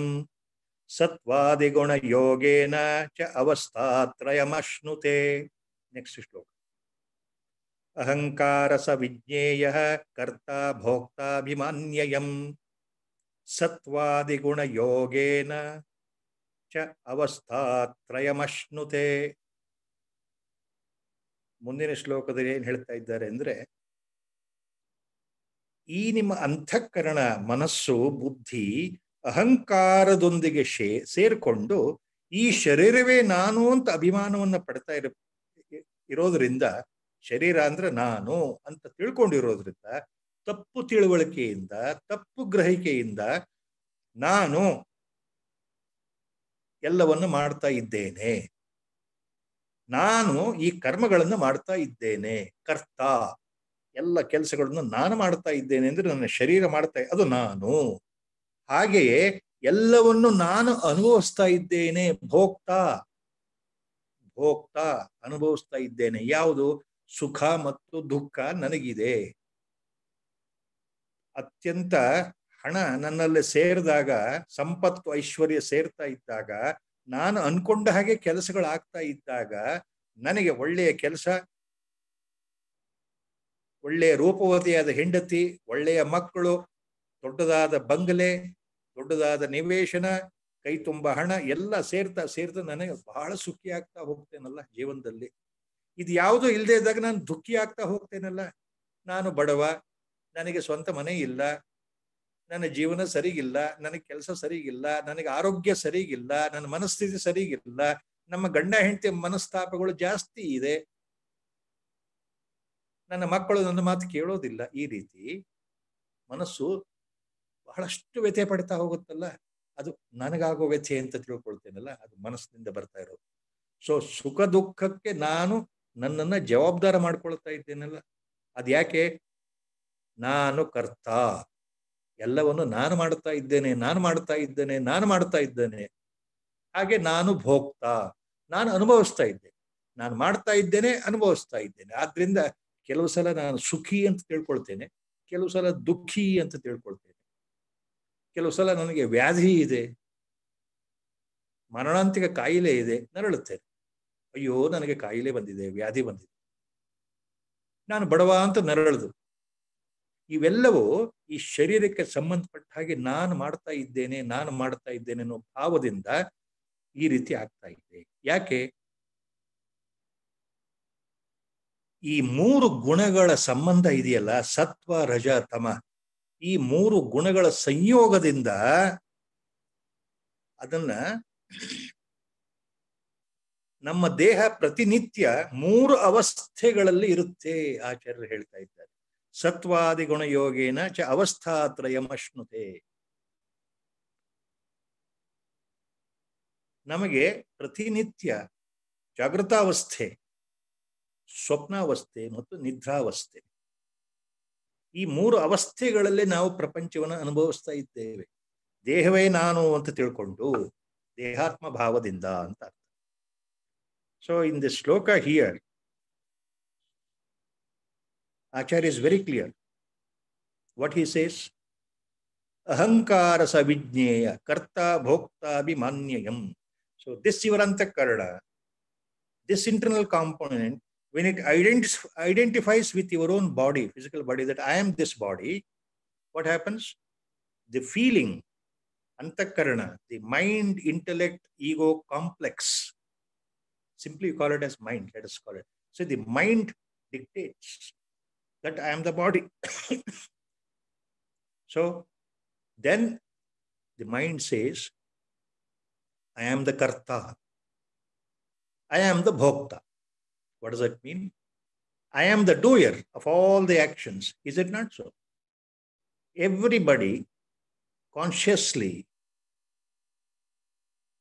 सत्वादिगुण योगेन च अवस्थात्रयमश्नुते next श्लोक अहंकार स विज्ञेय कर्ता भोक्ताभिमान्ययम सत्वादिगुण योगेन च अवस्थात्रयमश्नुते ಮುಂದಿನ ಶ್ಲೋಕದಲ್ಲಿ ಏನು ಹೇಳ್ತಾ ಇದ್ದಾರೆ ಈ ನಿಮ್ಮ ಅಂತಃಕರಣ ಮನಸ್ಸು ಬುದ್ಧಿ ಅಹಂಕಾರದೊಂದಿಗೆ ಶೇ ಸೇರ್ಕೊಂಡು ಈ ಶರೀರವೇ ನಾನು ಅಂತ ಅಭಿಮಾನವನ್ನು ಪಡ್ತಾ ಇರ ಇರೋದ್ರಿಂದ ಶರೀರ ಅಂದ್ರೆ ನಾನು ಅಂತ ತಿಳ್ಕೊಂಡಿರೋದ್ರಿಂದ ತಪ್ಪು ತಿಳುವಳಿಕೆಯಿಂದ ತಪ್ಪು ಗ್ರಹಿಕೆಯಿಂದ ನಾನು ಎಲ್ಲವನ್ನು ಮಾಡ್ತಾ ಇದ್ದೇನೆ ನಾನು ಈ ಕರ್ಮಗಳನ್ನು ಮಾಡ್ತಾ ಇದ್ದೇನೆ ಕರ್ತ ಎಲ್ಲ ಕೆಲಸಗಳನ್ನು ನಾನು ಮಾಡ್ತಾ ಇದ್ದೇನೆ ಅಂದ್ರೆ ನನ್ನ ಶರೀರ ಮಾಡ್ತಾ ಅದು ನಾನು ಹಾಗೆಯೇ ಎಲ್ಲವನ್ನು ನಾನು ಅನುಭವಿಸ್ತಾ ಇದ್ದೇನೆ ಭೋಕ್ತ ಭೋಕ್ತ ಅನುಭವಿಸ್ತಾ ಇದ್ದೇನೆ ಯಾವುದು ಸುಖ ಮತ್ತು ದುಃಖ ನನಗಿದೆ ಅತ್ಯಂತ ಹಣ ನನ್ನಲ್ಲಿ ಸೇರಿದಾಗ ಸಂಪತ್ತು ಐಶ್ವರ್ಯ ಸೇರ್ತಾ ಇದ್ದಾಗ ನಾನು ಅನ್ಕೊಂಡ ಹಾಗೆ ಕೆಲಸಗಳಾಗ್ತಾ ಇದ್ದಾಗ ನನಗೆ ಒಳ್ಳೆಯ ಕೆಲಸ ಒಳ್ಳೆಯ ರೂಪವತಿಯಾದ ಹೆಂಡತಿ ಒಳ್ಳೆಯ ಮಕ್ಕಳು ದೊಡ್ಡದಾದ ಬಂಗಲೆ ದೊಡ್ಡದಾದ ನಿವೇಶನ ಕೈ ತುಂಬ ಹಣ ಎಲ್ಲ ಸೇರ್ತಾ ಸೇರ್ತಾ ನನಗೆ ಬಹಳ ಸುಖಿ ಆಗ್ತಾ ಹೋಗ್ತೇನಲ್ಲ ಜೀವನದಲ್ಲಿ ಇದು ಯಾವುದೂ ಇಲ್ಲದೆ ಇದ್ದಾಗ ನಾನು ದುಃಖಿ ಆಗ್ತಾ ಹೋಗ್ತೇನಲ್ಲ ನಾನು ಬಡವ ನನಗೆ ಸ್ವಂತ ಮನೆ ಇಲ್ಲ ನನ್ನ ಜೀವನ ಸರಿಗಿಲ್ಲ ನನಗೆ ಕೆಲಸ ಸರಿಗಿಲ್ಲ ನನಗೆ ಆರೋಗ್ಯ ಸರಿಗಿಲ್ಲ ನನ್ನ ಮನಸ್ಥಿತಿ ಸರಿಗಿಲ್ಲ ನಮ್ಮ ಗಂಡ ಹೆಂಡತಿ ಮನಸ್ತಾಪಗಳು ಜಾಸ್ತಿ ಇದೆ ನನ್ನ ಮಕ್ಕಳು ನನ್ನ ಮಾತು ಕೇಳೋದಿಲ್ಲ ಈ ರೀತಿ ಮನಸ್ಸು ಬಹಳಷ್ಟು ವ್ಯಥೆ ಪಡಿತಾ ಹೋಗುತ್ತಲ್ಲ ಅದು ನನಗಾಗೋ ವ್ಯಥೆ ಅಂತ ತಿಳ್ಕೊಳ್ತೇನಲ್ಲ ಅದು ಮನಸ್ಸಿನಿಂದ ಬರ್ತಾ ಇರೋದು ಸೊ ಸುಖ ದುಃಖಕ್ಕೆ ನಾನು ನನ್ನನ್ನು ಜವಾಬ್ದಾರ ಮಾಡ್ಕೊಳ್ತಾ ಇದ್ದೇನಲ್ಲ ಅದ್ಯಾಕೆ ಯಾಕೆ ನಾನು ಕರ್ತ ಎಲ್ಲವನ್ನು ನಾನು ಮಾಡ್ತಾ ಇದ್ದೇನೆ ನಾನು ಮಾಡ್ತಾ ಇದ್ದೇನೆ ನಾನು ಮಾಡ್ತಾ ಇದ್ದೇನೆ ಹಾಗೆ ನಾನು ಭೋಗ್ತಾ ನಾನು ಅನುಭವಿಸ್ತಾ ಇದ್ದೇನೆ ನಾನು ಮಾಡ್ತಾ ಇದ್ದೇನೆ ಅನುಭವಿಸ್ತಾ ಇದ್ದೇನೆ ಆದ್ರಿಂದ ಕೆಲವು ಸಲ ನಾನು ಸುಖಿ ಅಂತ ತಿಳ್ಕೊಳ್ತೇನೆ ಕೆಲವು ಸಲ ದುಃಖಿ ಅಂತ ತಿಳ್ಕೊಳ್ತೇನೆ ಕೆಲವು ಸಲ ನನಗೆ ವ್ಯಾಧಿ ಇದೆ ಮರಣಾಂತಿಕ ಕಾಯಿಲೆ ಇದೆ ನರಳುತ್ತೇನೆ ಅಯ್ಯೋ ನನಗೆ ಕಾಯಿಲೆ ಬಂದಿದೆ ವ್ಯಾಧಿ ಬಂದಿದೆ ನಾನು ಬಡವ ಅಂತ ನರಳದು ಇವೆಲ್ಲವೂ ಈ ಶರೀರಕ್ಕೆ ಸಂಬಂಧಪಟ್ಟ ಹಾಗೆ ನಾನು ಮಾಡ್ತಾ ಇದ್ದೇನೆ ನಾನು ಮಾಡ್ತಾ ಇದ್ದೇನೆ ಅನ್ನೋ ಭಾವದಿಂದ ಈ ರೀತಿ ಆಗ್ತಾ ಇದೆ ಯಾಕೆ ಈ ಮೂರು ಗುಣಗಳ ಸಂಬಂಧ ಇದೆಯಲ್ಲ ಸತ್ವ ರಜ ತಮ ಈ ಮೂರು ಗುಣಗಳ ಸಂಯೋಗದಿಂದ ಅದನ್ನ ನಮ್ಮ ದೇಹ ಪ್ರತಿನಿತ್ಯ ಮೂರು ಅವಸ್ಥೆಗಳಲ್ಲಿ ಇರುತ್ತೆ ಆಚಾರ್ಯರು ಹೇಳ್ತಾ ಇದ್ದಾರೆ ಸತ್ವಾದಿ ಗುಣಯೋಗೇನ ಚ ಅವಸ್ಥಾತ್ರಯಮಶ್ನುತೆ ನಮಗೆ ಪ್ರತಿನಿತ್ಯ ಜಾಗೃತಾವಸ್ಥೆ ಸ್ವಪ್ನಾವಸ್ಥೆ ಮತ್ತು ನಿದ್ರಾವಸ್ಥೆ ಈ ಮೂರು ಅವಸ್ಥೆಗಳಲ್ಲೇ ನಾವು ಪ್ರಪಂಚವನ್ನು ಅನುಭವಿಸ್ತಾ ಇದ್ದೇವೆ ದೇಹವೇ ನಾನು ಅಂತ ತಿಳ್ಕೊಂಡು ದೇಹಾತ್ಮ ಭಾವದಿಂದ ಅಂತ so in the shloka here Acharya is very clear what he says ಅಹಂಕಾರ ಸವಿಜ್ಞೇಯ ಕರ್ತ ಭೋಕ್ತಾಭಿಮಾನ್ಯಯಂ ಸೊ ದಿಸ್ ಇವರ್ ಕರ್ಣ this internal component when it ident- identifies with your own body, physical body, that I am this body, what happens? The feeling, antakarana, the mind, intellect, ego complex, simply call it as mind, let us call it. So the mind dictates that I am the body. so then the mind says, I am the karta, I am the bhokta. What does that mean? I am the doer of all the actions. Is it not so? Everybody consciously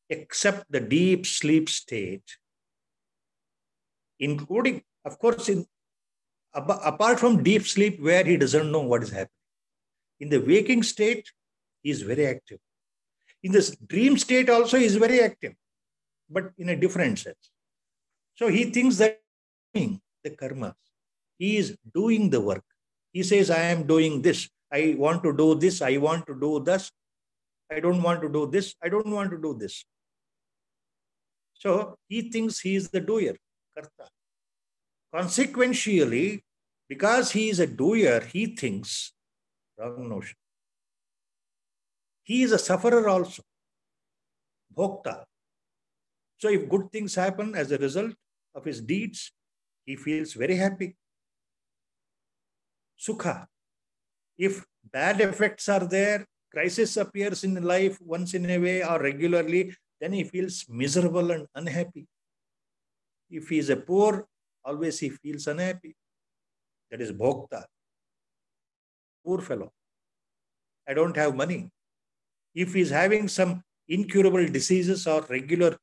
except the deep sleep state, including, of course, in apart from deep sleep where he doesn't know what is happening. In the waking state, he is very active. In this dream state also, he is very active, but in a different sense. So he thinks that doing the karma. He is doing the work. He says, I am doing this. I want to do this. I want to do this. I don't want to do this. I don't want to do this. So he thinks he is the doer, karta. Consequentially, because he is a doer, he thinks wrong notion. He is a sufferer also, bhokta. So if good things happen as a result of his deeds, he feels very happy. Sukha. If bad effects are there, crisis appears in life once in a way or regularly, then he feels miserable and unhappy. If he is a poor, always he feels unhappy. That is bhokta. Poor fellow. I don't have money. If he is having some incurable diseases or regular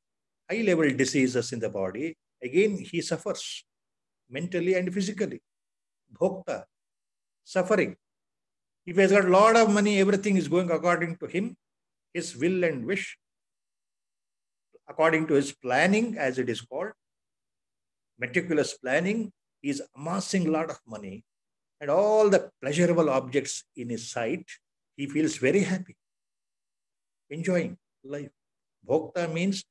high level diseases in the body, again he suffers mentally and physically. Bhokta, suffering. If he has got a lot of money, everything is going according to him, his will and wish, according to his planning, as it is called, meticulous planning, he is amassing a lot of money and all the pleasurable objects in his sight, he feels very happy, enjoying life. Bhokta means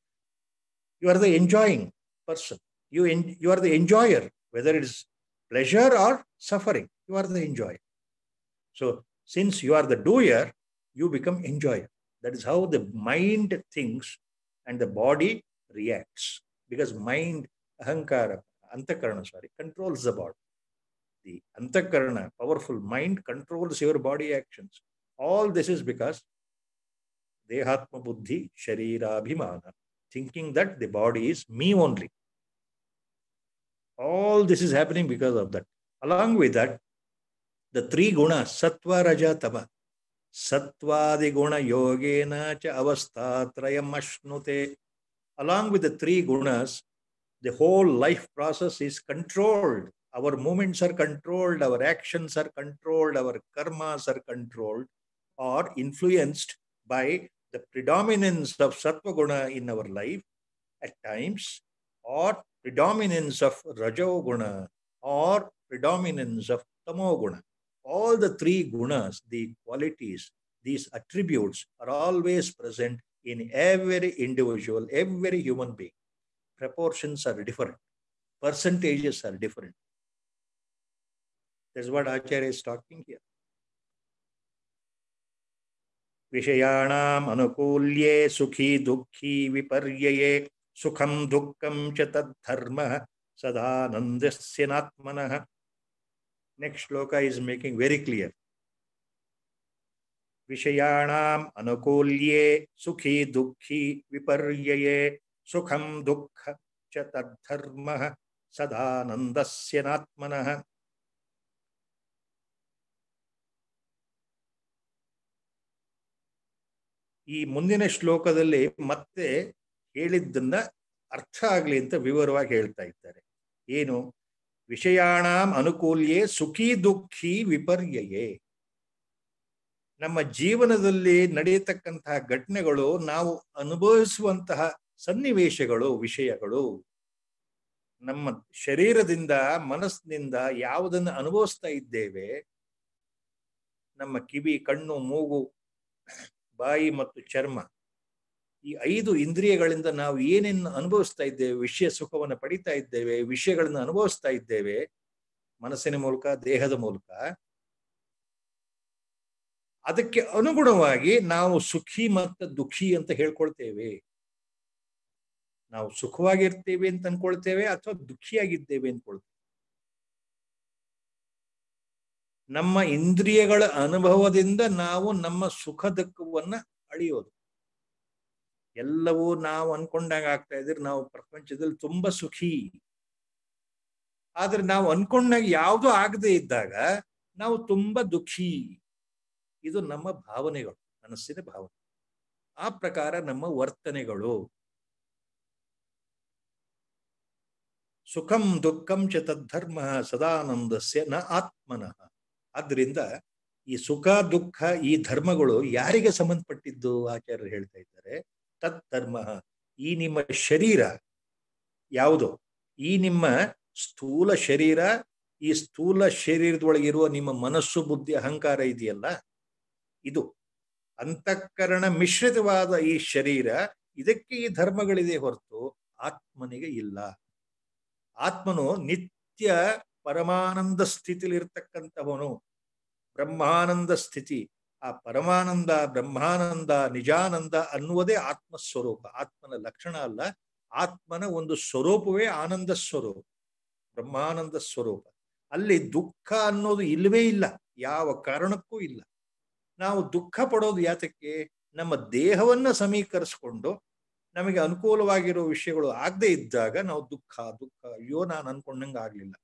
you are the enjoying person. You, en you are the enjoyer whether it is pleasure or suffering, you are the enjoyer. So since you are the doer, you become enjoyer. That is how the mind thinks and the body reacts. Because mind, ahankara, antakarana, sorry, controls the body. The antakarana, powerful mind, controls your body actions. All this is because dehatma buddhi sharirabhimana, thinking that the body is me only. All this is happening because of that. Along with that, the three gunas, sattva, raja, tama, guna yogena cha avastatrayam ashnute. Along with the three gunas, the whole life process is controlled. Our movements are controlled, our actions are controlled, our karmas are controlled or influenced by the predominance of sattva guna in our life at times or predominance of rajoguna or predominance of tamoguna. All the three gunas, the qualities, these attributes are always present in every individual, every human being. Proportions are different. Percentages are different. That's what Acharya is talking here. विषयाणाम् अनुकूल्ये sukhi, dukhi, विपर्यये सुखम दुखम च तद्धर्म सदानंदस्य नात्मन next shloka is making very clear विषयाणाम अनुकूल्ये सुखी दुखी विपर्यये सुखम दुख च तद्धर्म सदानंदस्य नात्मन ಈ ಮುಂದಿನ ಶ್ಲೋಕದಲ್ಲಿ ಮತ್ತೆ ಹೇಳಿದ್ದನ್ನ ಅರ್ಥ ಆಗಲಿ ಅಂತ ವಿವರವಾಗಿ ಹೇಳ್ತಾ ಇದ್ದಾರೆ ಏನು ವಿಷಯಾಣ ಅನುಕೂಲ್ಯೇ ಸುಖಿ ದುಃಖಿ ವಿಪರ್ಯಯೇ ನಮ್ಮ ಜೀವನದಲ್ಲಿ ನಡೆಯತಕ್ಕಂತಹ ಘಟನೆಗಳು ನಾವು ಅನುಭವಿಸುವಂತಹ ಸನ್ನಿವೇಶಗಳು ವಿಷಯಗಳು ನಮ್ಮ ಶರೀರದಿಂದ ಮನಸ್ಸಿನಿಂದ ಯಾವುದನ್ನು ಅನುಭವಿಸ್ತಾ ಇದ್ದೇವೆ ನಮ್ಮ ಕಿವಿ ಕಣ್ಣು ಮೂಗು ಬಾಯಿ ಮತ್ತು ಚರ್ಮ ಈ ಐದು ಇಂದ್ರಿಯಗಳಿಂದ ನಾವು ಏನೇನು ಅನುಭವಿಸ್ತಾ ಇದ್ದೇವೆ ವಿಷಯ ಸುಖವನ್ನು ಪಡಿತಾ ಇದ್ದೇವೆ ವಿಷಯಗಳನ್ನ ಅನುಭವಿಸ್ತಾ ಇದ್ದೇವೆ ಮನಸ್ಸಿನ ಮೂಲಕ ದೇಹದ ಮೂಲಕ ಅದಕ್ಕೆ ಅನುಗುಣವಾಗಿ ನಾವು ಸುಖಿ ಮತ್ತು ದುಃಖಿ ಅಂತ ಹೇಳ್ಕೊಳ್ತೇವೆ ನಾವು ಸುಖವಾಗಿರ್ತೇವೆ ಅಂತ ಅನ್ಕೊಳ್ತೇವೆ ಅಥವಾ ದುಃಖಿಯಾಗಿದ್ದೇವೆ ಅನ್ಕೊಳ್ತೇವೆ ನಮ್ಮ ಇಂದ್ರಿಯಗಳ ಅನುಭವದಿಂದ ನಾವು ನಮ್ಮ ಸುಖ ದುಃಖವನ್ನ ಅಳಿಯೋದು ಎಲ್ಲವೂ ನಾವು ಅನ್ಕೊಂಡಂಗೆ ಆಗ್ತಾ ಇದ್ರೆ ನಾವು ಪ್ರಪಂಚದಲ್ಲಿ ತುಂಬಾ ಸುಖಿ ಆದ್ರೆ ನಾವು ಅನ್ಕೊಂಡಾಗ ಯಾವುದು ಆಗದೆ ಇದ್ದಾಗ ನಾವು ತುಂಬಾ ದುಃಖಿ ಇದು ನಮ್ಮ ಭಾವನೆಗಳು ಮನಸ್ಸಿನ ಭಾವನೆ ಆ ಪ್ರಕಾರ ನಮ್ಮ ವರ್ತನೆಗಳು ಸುಖಂ ದುಃಖಂ ಚ ತದ್ಧರ್ಮ ಸದಾನಂದಸ್ಯ ನ ಆತ್ಮನಃ ಆದ್ರಿಂದ ಈ ಸುಖ ದುಃಖ ಈ ಧರ್ಮಗಳು ಯಾರಿಗೆ ಸಂಬಂಧಪಟ್ಟಿದ್ದು ಆಚಾರ್ಯರು ಹೇಳ್ತಾ ಇದ್ದಾರೆ ಧರ್ಮ ಈ ನಿಮ್ಮ ಶರೀರ ಯಾವುದು ಈ ನಿಮ್ಮ ಸ್ಥೂಲ ಶರೀರ ಈ ಸ್ಥೂಲ ಶರೀರದೊಳಗಿರುವ ನಿಮ್ಮ ಮನಸ್ಸು ಬುದ್ಧಿ ಅಹಂಕಾರ ಇದೆಯಲ್ಲ ಇದು ಅಂತಃಕರಣ ಮಿಶ್ರಿತವಾದ ಈ ಶರೀರ ಇದಕ್ಕೆ ಈ ಧರ್ಮಗಳಿದೆ ಹೊರತು ಆತ್ಮನಿಗೆ ಇಲ್ಲ ಆತ್ಮನು ನಿತ್ಯ ಪರಮಾನಂದ ಸ್ಥಿತಿಲಿರ್ತಕ್ಕಂಥವನು ಬ್ರಹ್ಮಾನಂದ ಸ್ಥಿತಿ ಆ ಪರಮಾನಂದ ಬ್ರಹ್ಮಾನಂದ ನಿಜಾನಂದ ಅನ್ನುವುದೇ ಸ್ವರೂಪ ಆತ್ಮನ ಲಕ್ಷಣ ಅಲ್ಲ ಆತ್ಮನ ಒಂದು ಸ್ವರೂಪವೇ ಆನಂದ ಸ್ವರೂಪ ಬ್ರಹ್ಮಾನಂದ ಸ್ವರೂಪ ಅಲ್ಲಿ ದುಃಖ ಅನ್ನೋದು ಇಲ್ಲವೇ ಇಲ್ಲ ಯಾವ ಕಾರಣಕ್ಕೂ ಇಲ್ಲ ನಾವು ದುಃಖ ಪಡೋದು ಯಾತಕ್ಕೆ ನಮ್ಮ ದೇಹವನ್ನ ಸಮೀಕರಿಸ್ಕೊಂಡು ನಮಗೆ ಅನುಕೂಲವಾಗಿರೋ ವಿಷಯಗಳು ಆಗದೆ ಇದ್ದಾಗ ನಾವು ದುಃಖ ದುಃಖ ಅಯ್ಯೋ ನಾನು ಅನ್ಕೊಂಡಂಗ ಆಗ್ಲಿಲ್ಲ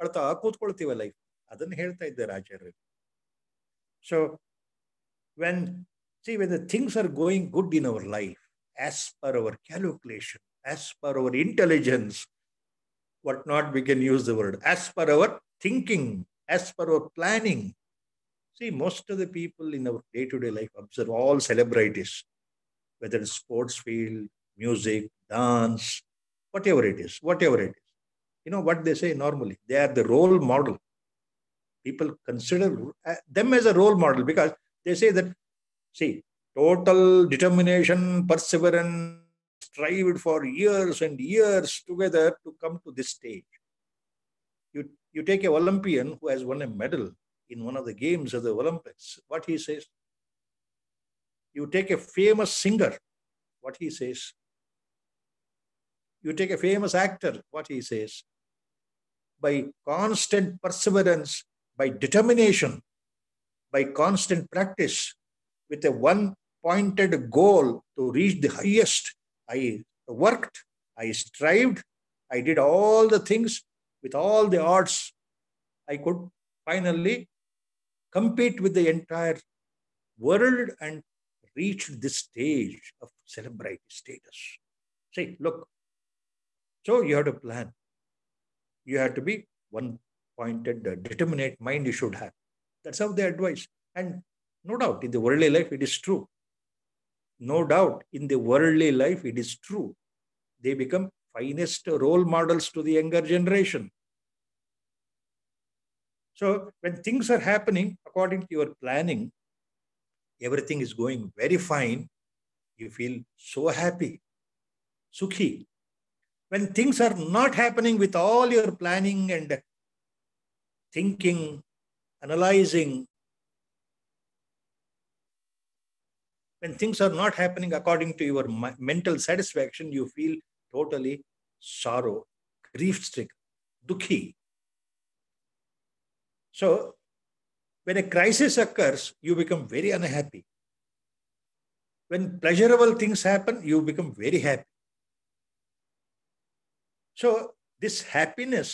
ಅಳ್ತಾ ಕೂತ್ಕೊಳ್ತೀವ ಲೈಫ್ ಅದನ್ನ ಹೇಳ್ತಾ ಇದ್ದಾರೆ ಆಚಾರ್ಯರು so when, see, whether things are going good in our life, as per our calculation, as per our intelligence, what not we can use the word, as per our thinking, as per our planning. See, most of the people in our day to day life observe all celebrities, whether it's sports field, music, dance, whatever it is, whatever it is. You know what they say normally? They are the role model. People consider uh, them as a role model because they say that, see, total determination, perseverance, strived for years and years together to come to this stage. You, you take a Olympian who has won a medal in one of the games of the Olympics, what he says. You take a famous singer, what he says. You take a famous actor, what he says. By constant perseverance, by determination, by constant practice with a one pointed goal to reach the highest. I worked, I strived, I did all the things with all the odds. I could finally compete with the entire world and reach this stage of celebrity status. See, look. So you have to plan. You have to be one pointed, determinate mind you should have. That's how they advise. And no doubt, in the worldly life, it is true. No doubt, in the worldly life, it is true. They become finest role models to the younger generation. So when things are happening according to your planning, everything is going very fine. You feel so happy, sukhi. When things are not happening with all your planning and thinking analyzing when things are not happening according to your mental satisfaction you feel totally sorrow grief stricken dukhi so when a crisis occurs you become very unhappy when pleasurable things happen you become very happy so this happiness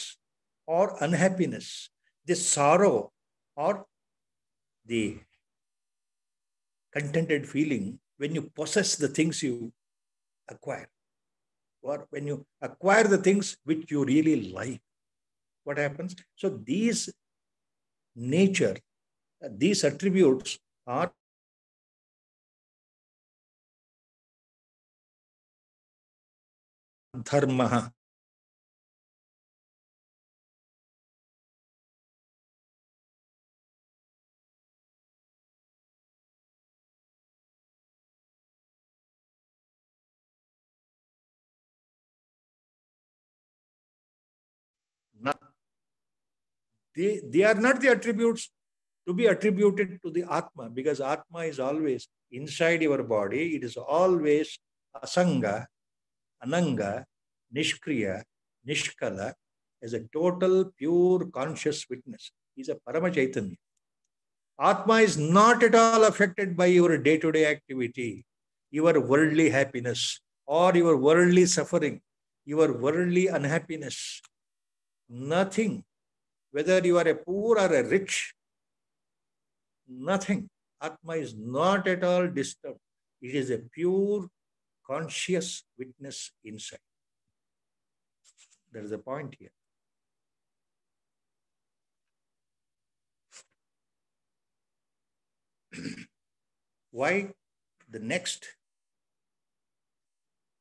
or unhappiness this sorrow or the contented feeling when you possess the things you acquire or when you acquire the things which you really like what happens so these nature uh, these attributes are dharma They, they are not the attributes to be attributed to the Atma because Atma is always inside your body. It is always Asanga, Ananga, Nishkriya, Nishkala as a total pure conscious witness. He is a Paramachaitanya. Atma is not at all affected by your day to day activity, your worldly happiness, or your worldly suffering, your worldly unhappiness. Nothing whether you are a poor or a rich, nothing. Atma is not at all disturbed. It is a pure conscious witness inside. There is a point here. Why the next?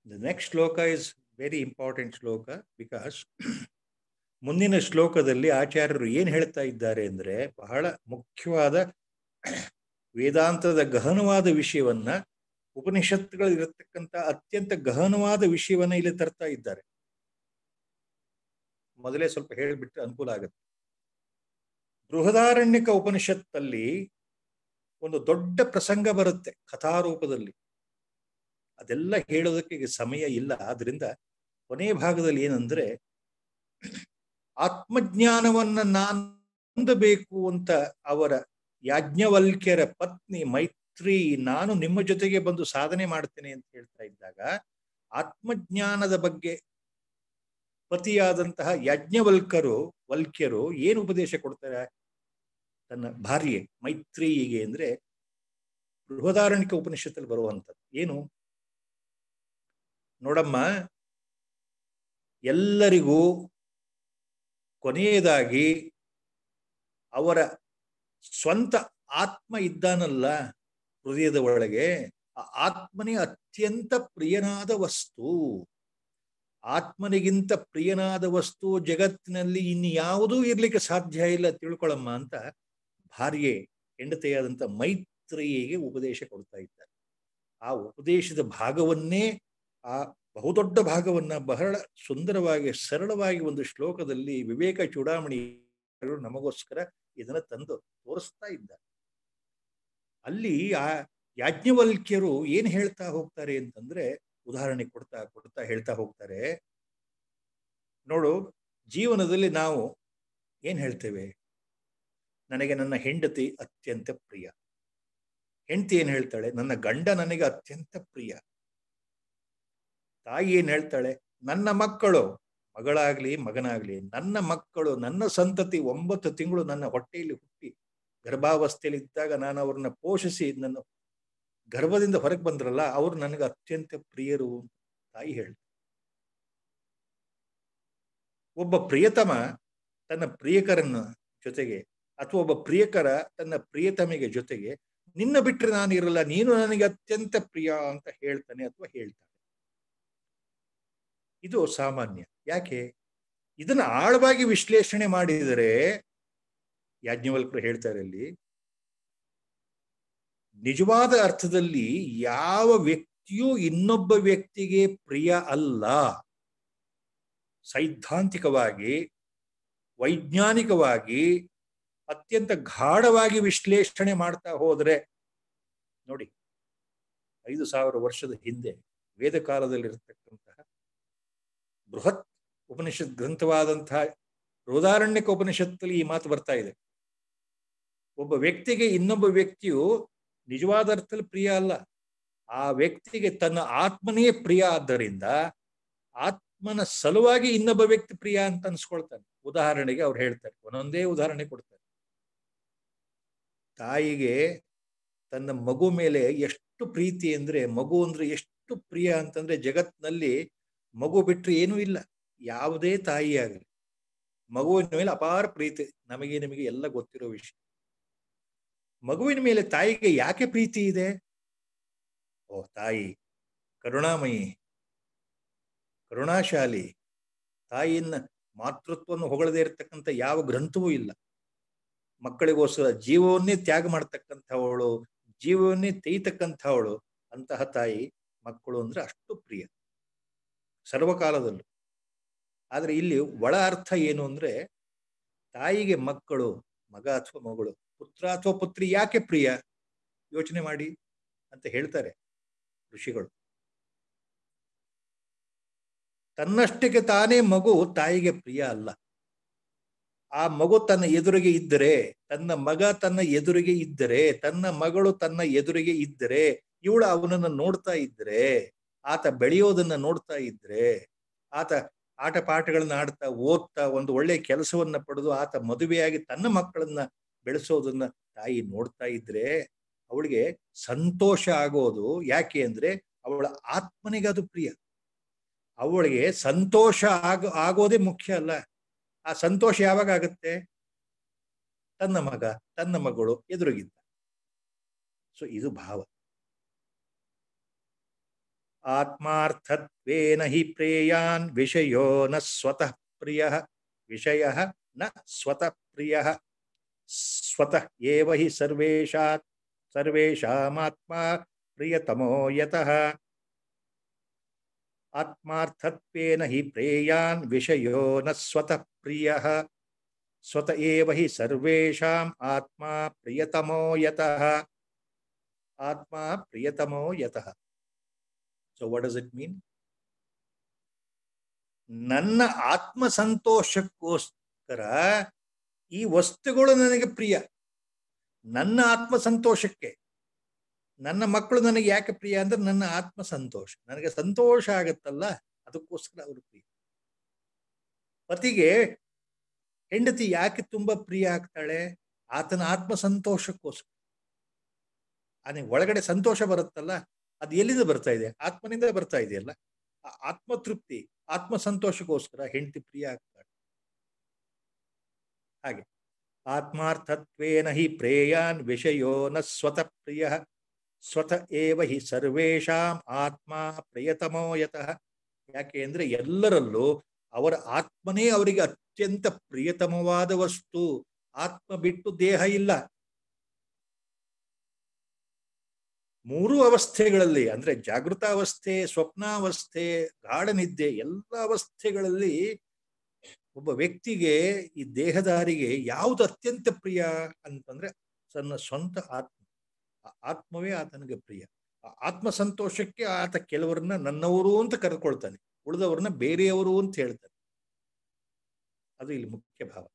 The next sloka is very important sloka because ಮುಂದಿನ ಶ್ಲೋಕದಲ್ಲಿ ಆಚಾರ್ಯರು ಏನು ಹೇಳ್ತಾ ಇದ್ದಾರೆ ಅಂದರೆ ಬಹಳ ಮುಖ್ಯವಾದ ವೇದಾಂತದ ಗಹನವಾದ ವಿಷಯವನ್ನ ಇರತಕ್ಕಂತ ಅತ್ಯಂತ ಗಹನವಾದ ವಿಷಯವನ್ನ ಇಲ್ಲಿ ತರ್ತಾ ಇದ್ದಾರೆ ಮೊದಲೇ ಸ್ವಲ್ಪ ಹೇಳಿಬಿಟ್ಟು ಅನುಕೂಲ ಆಗುತ್ತೆ ಬೃಹದಾರಣ್ಯಕ ಉಪನಿಷತ್ತಲ್ಲಿ ಒಂದು ದೊಡ್ಡ ಪ್ರಸಂಗ ಬರುತ್ತೆ ಕಥಾರೂಪದಲ್ಲಿ ಅದೆಲ್ಲ ಹೇಳೋದಕ್ಕೆ ಸಮಯ ಇಲ್ಲ ಆದ್ರಿಂದ ಕೊನೆ ಭಾಗದಲ್ಲಿ ಏನಂದ್ರೆ ಆತ್ಮಜ್ಞಾನವನ್ನ ನಾನು ಹೊಂದಬೇಕು ಅಂತ ಅವರ ಯಾಜ್ಞವಲ್ಕ್ಯರ ಪತ್ನಿ ಮೈತ್ರಿ ನಾನು ನಿಮ್ಮ ಜೊತೆಗೆ ಬಂದು ಸಾಧನೆ ಮಾಡ್ತೇನೆ ಅಂತ ಹೇಳ್ತಾ ಇದ್ದಾಗ ಆತ್ಮಜ್ಞಾನದ ಬಗ್ಗೆ ಪತಿಯಾದಂತಹ ಯಾಜ್ಞವಲ್ಕರು ವಲ್ಕ್ಯರು ಏನು ಉಪದೇಶ ಕೊಡ್ತಾರೆ ತನ್ನ ಭಾರ್ಯೆ ಮೈತ್ರಿಯಿಗೆ ಅಂದ್ರೆ ಬೃಹದಾರಣಿಕ ಉಪನಿಷತ್ತಲ್ಲಿ ಬರುವಂಥದ್ದು ಏನು ನೋಡಮ್ಮ ಎಲ್ಲರಿಗೂ ಕೊನೆಯದಾಗಿ ಅವರ ಸ್ವಂತ ಆತ್ಮ ಇದ್ದಾನಲ್ಲ ಹೃದಯದ ಒಳಗೆ ಆ ಆತ್ಮನೇ ಅತ್ಯಂತ ಪ್ರಿಯನಾದ ವಸ್ತು ಆತ್ಮನಿಗಿಂತ ಪ್ರಿಯನಾದ ವಸ್ತು ಜಗತ್ತಿನಲ್ಲಿ ಇನ್ಯಾವುದೂ ಇರ್ಲಿಕ್ಕೆ ಸಾಧ್ಯ ಇಲ್ಲ ತಿಳ್ಕೊಳ್ಳಮ್ಮ ಅಂತ ಭಾರ್ಯೆ ಹೆಂಡತೆಯಾದಂಥ ಮೈತ್ರಿಯೆಗೆ ಉಪದೇಶ ಕೊಡ್ತಾ ಇದ್ದಾರೆ ಆ ಉಪದೇಶದ ಭಾಗವನ್ನೇ ಆ ಬಹುದೊಡ್ಡ ಭಾಗವನ್ನ ಬಹಳ ಸುಂದರವಾಗಿ ಸರಳವಾಗಿ ಒಂದು ಶ್ಲೋಕದಲ್ಲಿ ವಿವೇಕ ಚೂಡಾಮಣಿ ನಮಗೋಸ್ಕರ ಇದನ್ನ ತಂದು ತೋರಿಸ್ತಾ ಇದ್ದಾರೆ ಅಲ್ಲಿ ಆ ಯಾಜ್ಞವಲ್ಕ್ಯರು ಏನ್ ಹೇಳ್ತಾ ಹೋಗ್ತಾರೆ ಅಂತಂದ್ರೆ ಉದಾಹರಣೆ ಕೊಡ್ತಾ ಕೊಡ್ತಾ ಹೇಳ್ತಾ ಹೋಗ್ತಾರೆ ನೋಡು ಜೀವನದಲ್ಲಿ ನಾವು ಏನ್ ಹೇಳ್ತೇವೆ ನನಗೆ ನನ್ನ ಹೆಂಡತಿ ಅತ್ಯಂತ ಪ್ರಿಯ ಹೆಂಡತಿ ಏನ್ ಹೇಳ್ತಾಳೆ ನನ್ನ ಗಂಡ ನನಗೆ ಅತ್ಯಂತ ಪ್ರಿಯ ತಾಯಿ ಏನ್ ಹೇಳ್ತಾಳೆ ನನ್ನ ಮಕ್ಕಳು ಮಗಳಾಗ್ಲಿ ಮಗನಾಗ್ಲಿ ನನ್ನ ಮಕ್ಕಳು ನನ್ನ ಸಂತತಿ ಒಂಬತ್ತು ತಿಂಗಳು ನನ್ನ ಹೊಟ್ಟೆಯಲ್ಲಿ ಹುಟ್ಟಿ ಗರ್ಭಾವಸ್ಥೆಯಲ್ಲಿ ಇದ್ದಾಗ ನಾನು ಅವ್ರನ್ನ ಪೋಷಿಸಿ ನನ್ನ ಗರ್ಭದಿಂದ ಹೊರಗೆ ಬಂದ್ರಲ್ಲ ಅವ್ರು ನನಗೆ ಅತ್ಯಂತ ಪ್ರಿಯರು ತಾಯಿ ಹೇಳ್ತಾರೆ ಒಬ್ಬ ಪ್ರಿಯತಮ ತನ್ನ ಪ್ರಿಯಕರನ್ನ ಜೊತೆಗೆ ಅಥವಾ ಒಬ್ಬ ಪ್ರಿಯಕರ ತನ್ನ ಪ್ರಿಯತಮಿಗೆ ಜೊತೆಗೆ ನಿನ್ನ ಬಿಟ್ಟರೆ ನಾನು ಇರಲ್ಲ ನೀನು ನನಗೆ ಅತ್ಯಂತ ಪ್ರಿಯ ಅಂತ ಹೇಳ್ತಾನೆ ಅಥವಾ ಹೇಳ್ತಾನೆ ಇದು ಸಾಮಾನ್ಯ ಯಾಕೆ ಇದನ್ನ ಆಳವಾಗಿ ವಿಶ್ಲೇಷಣೆ ಮಾಡಿದರೆ ಯಾಜ್ಞವಲ್ಕರು ಹೇಳ್ತಾರೆ ಅಲ್ಲಿ ನಿಜವಾದ ಅರ್ಥದಲ್ಲಿ ಯಾವ ವ್ಯಕ್ತಿಯೂ ಇನ್ನೊಬ್ಬ ವ್ಯಕ್ತಿಗೆ ಪ್ರಿಯ ಅಲ್ಲ ಸೈದ್ಧಾಂತಿಕವಾಗಿ ವೈಜ್ಞಾನಿಕವಾಗಿ ಅತ್ಯಂತ ಗಾಢವಾಗಿ ವಿಶ್ಲೇಷಣೆ ಮಾಡ್ತಾ ಹೋದರೆ ನೋಡಿ ಐದು ಸಾವಿರ ವರ್ಷದ ಹಿಂದೆ ವೇದ ಕಾಲದಲ್ಲಿರ್ತಕ್ಕಂಥ ಬೃಹತ್ ಉಪನಿಷತ್ ಗ್ರಂಥವಾದಂತಹ ರೋದಾರಣ್ಯಕ ಉಪನಿಷತ್ತಲ್ಲಿ ಈ ಮಾತು ಬರ್ತಾ ಇದೆ ಒಬ್ಬ ವ್ಯಕ್ತಿಗೆ ಇನ್ನೊಬ್ಬ ವ್ಯಕ್ತಿಯು ನಿಜವಾದ ಅರ್ಥದಲ್ಲಿ ಪ್ರಿಯ ಅಲ್ಲ ಆ ವ್ಯಕ್ತಿಗೆ ತನ್ನ ಆತ್ಮನೇ ಪ್ರಿಯ ಆದ್ದರಿಂದ ಆತ್ಮನ ಸಲುವಾಗಿ ಇನ್ನೊಬ್ಬ ವ್ಯಕ್ತಿ ಪ್ರಿಯ ಅಂತ ಅನ್ಸ್ಕೊಳ್ತಾನೆ ಉದಾಹರಣೆಗೆ ಅವ್ರು ಹೇಳ್ತಾರೆ ಒಂದೊಂದೇ ಉದಾಹರಣೆ ಕೊಡ್ತಾರೆ ತಾಯಿಗೆ ತನ್ನ ಮಗು ಮೇಲೆ ಎಷ್ಟು ಪ್ರೀತಿ ಅಂದ್ರೆ ಮಗು ಅಂದ್ರೆ ಎಷ್ಟು ಪ್ರಿಯ ಅಂತಂದ್ರೆ ಜಗತ್ನಲ್ಲಿ ಮಗು ಬಿಟ್ಟರೆ ಏನೂ ಇಲ್ಲ ಯಾವುದೇ ತಾಯಿ ತಾಯಿಯಾಗಲಿ ಮಗುವಿನ ಮೇಲೆ ಅಪಾರ ಪ್ರೀತಿ ನಮಗೆ ನಿಮಗೆ ಎಲ್ಲ ಗೊತ್ತಿರೋ ವಿಷಯ ಮಗುವಿನ ಮೇಲೆ ತಾಯಿಗೆ ಯಾಕೆ ಪ್ರೀತಿ ಇದೆ ಓ ತಾಯಿ ಕರುಣಾಮಯಿ ಕರುಣಾಶಾಲಿ ತಾಯಿಯನ್ನ ಮಾತೃತ್ವವನ್ನು ಹೊಗಳದೇ ಇರತಕ್ಕಂಥ ಯಾವ ಗ್ರಂಥವೂ ಇಲ್ಲ ಮಕ್ಕಳಿಗೋಸ್ಕರ ಜೀವವನ್ನೇ ತ್ಯಾಗ ಮಾಡ್ತಕ್ಕಂಥವಳು ಜೀವವನ್ನೇ ತೆಯ್ತಕ್ಕಂಥವಳು ಅಂತಹ ತಾಯಿ ಮಕ್ಕಳು ಅಂದ್ರೆ ಅಷ್ಟು ಪ್ರಿಯ ಸರ್ವಕಾಲದಲ್ಲೂ ಆದರೆ ಇಲ್ಲಿ ಒಳ ಅರ್ಥ ಏನು ಅಂದರೆ ತಾಯಿಗೆ ಮಕ್ಕಳು ಮಗ ಅಥವಾ ಮಗಳು ಪುತ್ರ ಅಥವಾ ಪುತ್ರಿ ಯಾಕೆ ಪ್ರಿಯ ಯೋಚನೆ ಮಾಡಿ ಅಂತ ಹೇಳ್ತಾರೆ ಋಷಿಗಳು ತನ್ನಷ್ಟಕ್ಕೆ ತಾನೇ ಮಗು ತಾಯಿಗೆ ಪ್ರಿಯ ಅಲ್ಲ ಆ ಮಗು ತನ್ನ ಎದುರಿಗೆ ಇದ್ದರೆ ತನ್ನ ಮಗ ತನ್ನ ಎದುರಿಗೆ ಇದ್ದರೆ ತನ್ನ ಮಗಳು ತನ್ನ ಎದುರಿಗೆ ಇದ್ದರೆ ಇವಳು ಅವನನ್ನು ನೋಡ್ತಾ ಇದ್ದರೆ ಆತ ಬೆಳೆಯೋದನ್ನ ನೋಡ್ತಾ ಇದ್ರೆ ಆತ ಆಟ ಪಾಠಗಳನ್ನ ಆಡ್ತಾ ಓದ್ತಾ ಒಂದು ಒಳ್ಳೆ ಕೆಲಸವನ್ನ ಪಡೆದು ಆತ ಮದುವೆಯಾಗಿ ತನ್ನ ಮಕ್ಕಳನ್ನ ಬೆಳೆಸೋದನ್ನ ತಾಯಿ ನೋಡ್ತಾ ಇದ್ರೆ ಅವಳಿಗೆ ಸಂತೋಷ ಆಗೋದು ಯಾಕೆ ಅಂದ್ರೆ ಅವಳ ಆತ್ಮನಿಗೆ ಅದು ಪ್ರಿಯ ಅವಳಿಗೆ ಸಂತೋಷ ಆಗ ಆಗೋದೇ ಮುಖ್ಯ ಅಲ್ಲ ಆ ಸಂತೋಷ ಯಾವಾಗ ಆಗುತ್ತೆ ತನ್ನ ಮಗ ತನ್ನ ಮಗಳು ಎದುರುಗಿದ್ದ ಸೊ ಇದು ಭಾವ आत्मार्थत्वेन हि प्रेयान् विषयो न स्वतः प्रियः विषयः न स्वतः प्रियः स्वतः एव हि सर्वेषात् सर्वेषामात्मा प्रियतमो यतः आत्मार्थत्वेन हि प्रेयान् विषयो न स्वतः प्रियः स्वत एव हि सर्वेषाम् आत्मा प्रियतमो यतः आत्मा प्रियतमो यतः so what does it mean ನನ್ನ ಆತ್ಮ ಸಂತೋಷಕ್ಕೋಸ್ಕರ ಈ ವಸ್ತುಗಳು ನನಗೆ ಪ್ರಿಯ ನನ್ನ ಆತ್ಮ ಸಂತೋಷಕ್ಕೆ ನನ್ನ ಮಕ್ಕಳು ನನಗೆ ಯಾಕೆ ಪ್ರಿಯ ಅಂದ್ರೆ ನನ್ನ ಆತ್ಮ ಸಂತೋಷ ನನಗೆ ಸಂತೋಷ ಆಗುತ್ತಲ್ಲ ಅದಕ್ಕೋಸ್ಕರ ಅವರು ಪ್ರಿಯ ಪತಿಗೆ ಹೆಂಡತಿ ಯಾಕೆ ತುಂಬಾ ಪ್ರಿಯ ಆಗ್ತಾಳೆ ಆತನ ಆತ್ಮ ಸಂತೋಷಕ್ಕೋಸ್ಕರ ಆನೆ ಒಳಗಡೆ ಸಂತೋಷ ಬರುತ್ತಲ್ಲ ಅದು ಎಲ್ಲಿಂದ ಬರ್ತಾ ಇದೆ ಆತ್ಮನಿಂದ ಬರ್ತಾ ಇದೆಯಲ್ಲ ಆತ್ಮ ತೃಪ್ತಿ ಆತ್ಮ ಸಂತೋಷಕ್ಕೋಸ್ಕರ ಹೆಂಡತಿ ಪ್ರಿಯ ಆಗ್ತಾಳೆ ಹಾಗೆ ಆತ್ಮಾರ್ಥತ್ವೇನ ಹಿ ಪ್ರೇಯಾನ್ ವಿಷಯೋ ನ ಸ್ವತಃ ಪ್ರಿಯ ಸ್ವತಃ ಏವ ಹಿ ಸರ್ವೇಷಾಂ ಆತ್ಮ ಪ್ರಿಯತಮೋ ಯತಃ ಯಾಕೆ ಅಂದ್ರೆ ಎಲ್ಲರಲ್ಲೂ ಅವರ ಆತ್ಮನೇ ಅವರಿಗೆ ಅತ್ಯಂತ ಪ್ರಿಯತಮವಾದ ವಸ್ತು ಆತ್ಮ ಬಿಟ್ಟು ದೇಹ ಇಲ್ಲ ಮೂರು ಅವಸ್ಥೆಗಳಲ್ಲಿ ಅಂದ್ರೆ ಜಾಗೃತಾವಸ್ಥೆ ಸ್ವಪ್ನಾವಸ್ಥೆ ಗಾಢನಿದ್ದೆ ಎಲ್ಲ ಅವಸ್ಥೆಗಳಲ್ಲಿ ಒಬ್ಬ ವ್ಯಕ್ತಿಗೆ ಈ ದೇಹದಾರಿಗೆ ಯಾವುದು ಅತ್ಯಂತ ಪ್ರಿಯ ಅಂತಂದ್ರೆ ತನ್ನ ಸ್ವಂತ ಆತ್ಮ ಆ ಆತ್ಮವೇ ಆತನಿಗೆ ಪ್ರಿಯ ಆತ್ಮ ಸಂತೋಷಕ್ಕೆ ಆತ ಕೆಲವರನ್ನ ನನ್ನವರು ಅಂತ ಕರೆದುಕೊಳ್ತಾನೆ ಉಳಿದವ್ರನ್ನ ಬೇರೆಯವರು ಅಂತ ಹೇಳ್ತಾನೆ ಅದು ಇಲ್ಲಿ ಮುಖ್ಯ ಭಾವ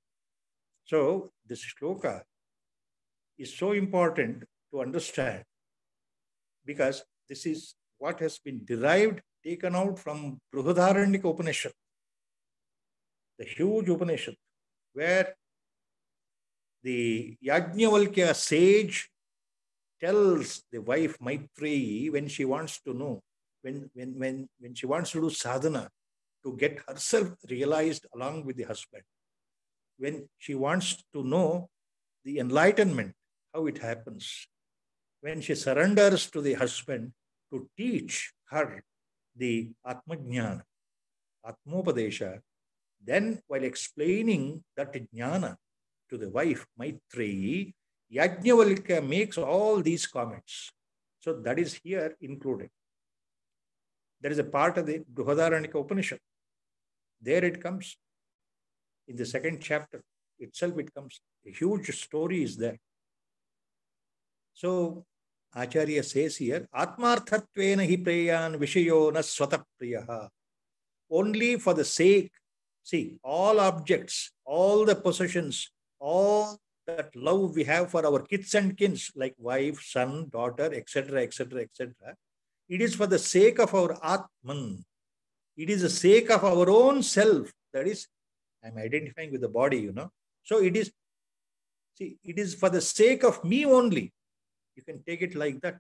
so this shloka is so important to understand because this is what has been derived, taken out from Brihadaranyak Upanishad, the huge Upanishad, where the Yajnavalkya sage tells the wife Maitreyi when she wants to know, when, when, when, when she wants to do sadhana, to get herself realized along with the husband. When she wants to know the enlightenment, how it happens, when she surrenders to the husband to teach her the Atmajnana, Atmopadesha, then while explaining that jnana to the wife, Maitreyi, Yajnavalkya makes all these comments. So that is here included. That is a part of the Brihadaranika Upanishad. There it comes. In the second chapter itself, it comes. A huge story is there. So Acharya says here, Atmarthatvena hi prayan vishayona swatapriyaha. Only for the sake, see, all objects, all the possessions, all that love we have for our kids and kids like wife, son, daughter, etc., etc., etc., it is for the sake of our Atman. It is the sake of our own self. That is, I'm identifying with the body, you know. So it is, see, it is for the sake of me only. You can take it like that.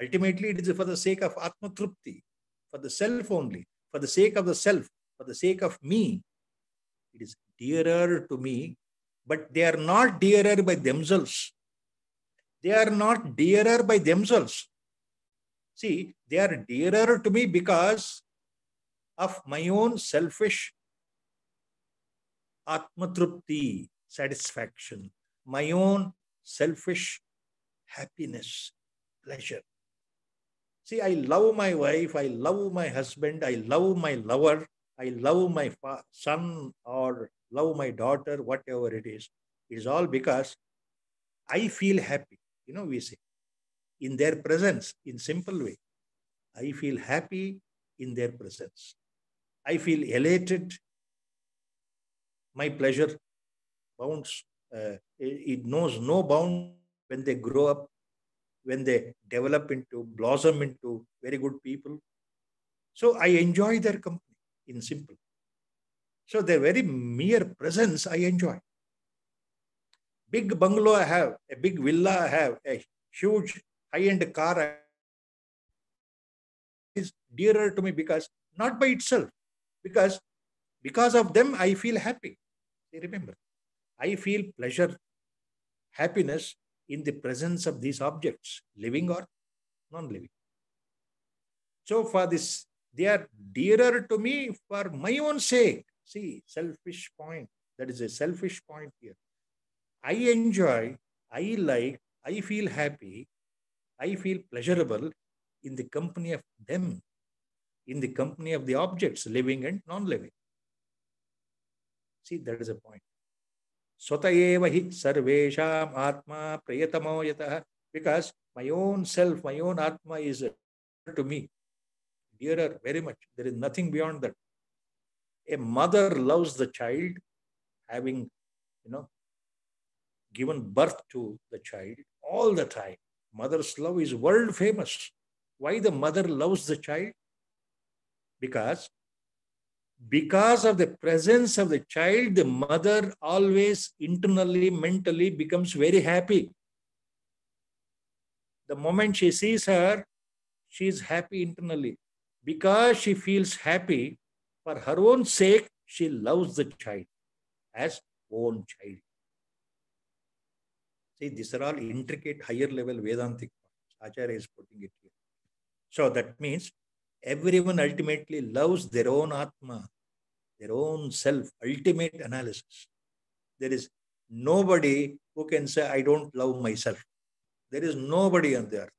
Ultimately, it is for the sake of Atma Trupti, for the self only, for the sake of the self, for the sake of me. It is dearer to me, but they are not dearer by themselves. They are not dearer by themselves. See, they are dearer to me because of my own selfish atma trupti satisfaction, my own selfish happiness, pleasure. See, I love my wife, I love my husband, I love my lover, I love my son or love my daughter, whatever it is. It is all because I feel happy. You know, we say in their presence, in simple way. I feel happy in their presence. I feel elated. My pleasure bounds uh, it, it knows no bound when they grow up, when they develop into, blossom into very good people. So I enjoy their company in simple. So their very mere presence I enjoy. Big bungalow I have, a big villa I have, a huge high-end car I is dearer to me because not by itself, because because of them I feel happy. Remember. I feel pleasure, happiness in the presence of these objects, living or non living. So, for this, they are dearer to me for my own sake. See, selfish point. That is a selfish point here. I enjoy, I like, I feel happy, I feel pleasurable in the company of them, in the company of the objects, living and non living. See, that is a point. स्वत एव हि सर्वेषाम् आत्मा प्रियतमो यतः because my own self my own atma is to me dearer very much there is nothing beyond that a mother loves the child having you know given birth to the child all the time mother's love is world famous why the mother loves the child because because of the presence of the child, the mother always internally, mentally becomes very happy. The moment she sees her, she is happy internally. Because she feels happy, for her own sake, she loves the child as own child. See, these are all intricate higher level Vedantic points. Acharya is putting it here. So that means everyone ultimately loves their own Atma, their own self, ultimate analysis. There is nobody who can say, I don't love myself. There is nobody on the earth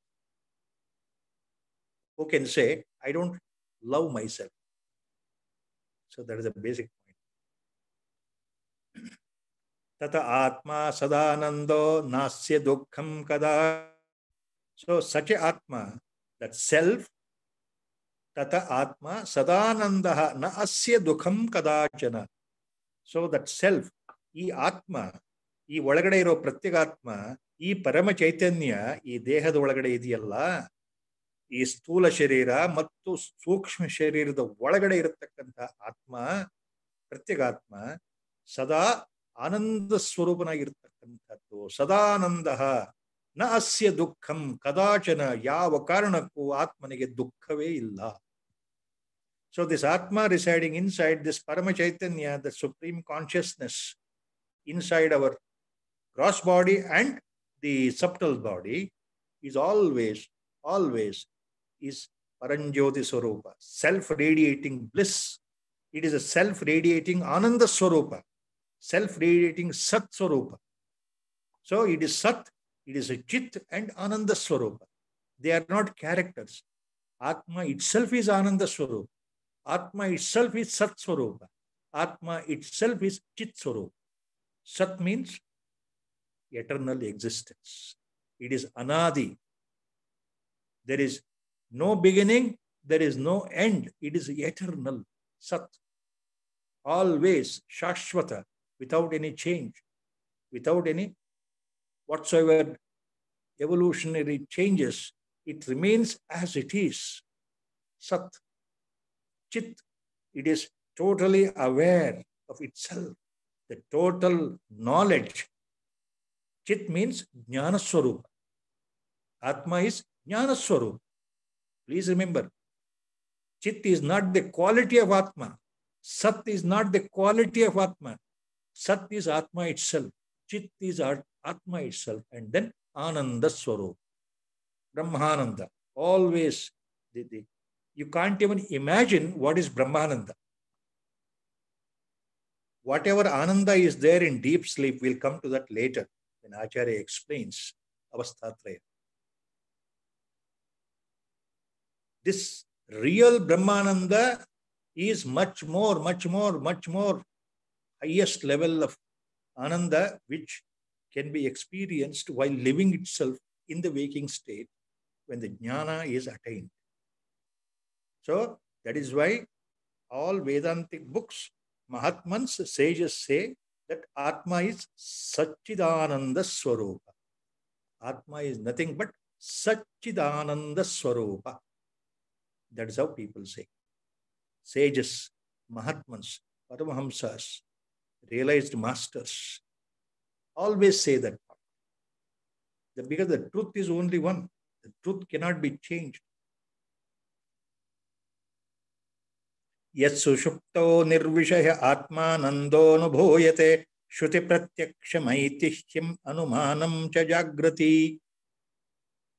who can say, I don't love myself. So that is a basic point. Tata Atma Sadanando Nasya Dukkham Kada. So such a Atma, that self ತತ ಆತ್ಮ ಸದಾನಂದ ನ ಅಸ್ಯ ದುಃಖಂ ಕದಾಚನ so that self ಈ ಆತ್ಮ ಈ ಒಳಗಡೆ ಇರೋ ಪ್ರತ್ಯಗಾತ್ಮ ಈ ಪರಮ ಚೈತನ್ಯ ಈ ದೇಹದ ಒಳಗಡೆ ಇದೆಯಲ್ಲ ಈ ಸ್ಥೂಲ ಶರೀರ ಮತ್ತು ಸೂಕ್ಷ್ಮ ಶರೀರದ ಒಳಗಡೆ ಇರತಕ್ಕಂಥ ಆತ್ಮ ಪ್ರತ್ಯಗಾತ್ಮ ಸದಾ ಆನಂದ ಸ್ವರೂಪನಾಗಿರ್ತಕ್ಕಂಥದ್ದು ಸದಾನಂದ ನ ಅಸ್ಯ ದುಃಖಂ ಕದಾಚನ ಯಾವ ಕಾರಣಕ್ಕೂ ಆತ್ಮನಿಗೆ ದುಃಖವೇ ಇಲ್ಲ So this Atma residing inside this Parama the Supreme Consciousness, inside our gross body and the subtle body, is always, always is Paranjyoti Swarupa, self-radiating bliss. It is a self-radiating Ananda Swarupa, self-radiating Sat Swarupa. So it is Sat it is a Chit and Ananda Swarupa. They are not characters. Atma itself is Ananda Swarupa. Atma itself is Sat Swarupa. Atma itself is Chit Swarupa. Sat means eternal existence. It is Anadi. There is no beginning, there is no end. It is eternal. Sat. Always shashvata without any change, without any whatsoever evolutionary changes, it remains as it is. Sat, Chit, it is totally aware of itself, the total knowledge. Chit means Jnana Atma is Jnana Please remember, Chit is not the quality of Atma. Sat is not the quality of Atma. Sat is Atma itself. Chit is Atma itself, and then Ananda Swarup, Brahmananda. Always, the, the, you can't even imagine what is Brahmananda. Whatever Ananda is there in deep sleep, we'll come to that later when Acharya explains Avastatraya. This real Brahmananda is much more, much more, much more highest level of Ananda, which can be experienced while living itself in the waking state when the jnana is attained. So that is why all Vedantic books, Mahatmans, sages say that Atma is Satchidananda Swarupa. Atma is nothing but Satchidananda Swarupa. That is how people say. Sages, Mahatmans, Paramahamsas, realized masters, always say that Because the truth is only one. The truth cannot be changed. Yet Sushupto Nirvishaya Atma Nando Nubhoyate Shuti Pratyaksha Maitishim Anumanam Chajagrati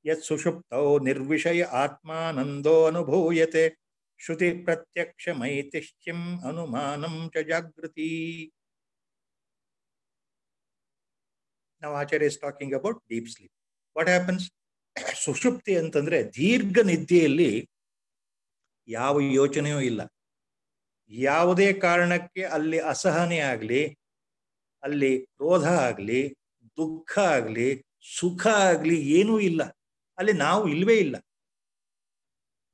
Yet Sushupto Nirvishaya Atma Nando Nubhoyate Shuti Pratyaksha Maitishim Anumanam Chajagrati ನಾವು Acharya talking talking deep deep sleep What happens? ಸುಷುಪ್ತಿ ಅಂತಂದ್ರೆ ದೀರ್ಘ ನಿದ್ದೆಯಲ್ಲಿ ಯಾವ ಯೋಚನೆಯೂ ಇಲ್ಲ ಯಾವುದೇ ಕಾರಣಕ್ಕೆ ಅಲ್ಲಿ ಅಸಹನೆ ಆಗಲಿ ಅಲ್ಲಿ ಕ್ರೋಧ ಆಗಲಿ ದುಃಖ ಆಗಲಿ ಸುಖ ಆಗಲಿ ಏನೂ ಇಲ್ಲ ಅಲ್ಲಿ ನಾವು ಇಲ್ವೇ ಇಲ್ಲ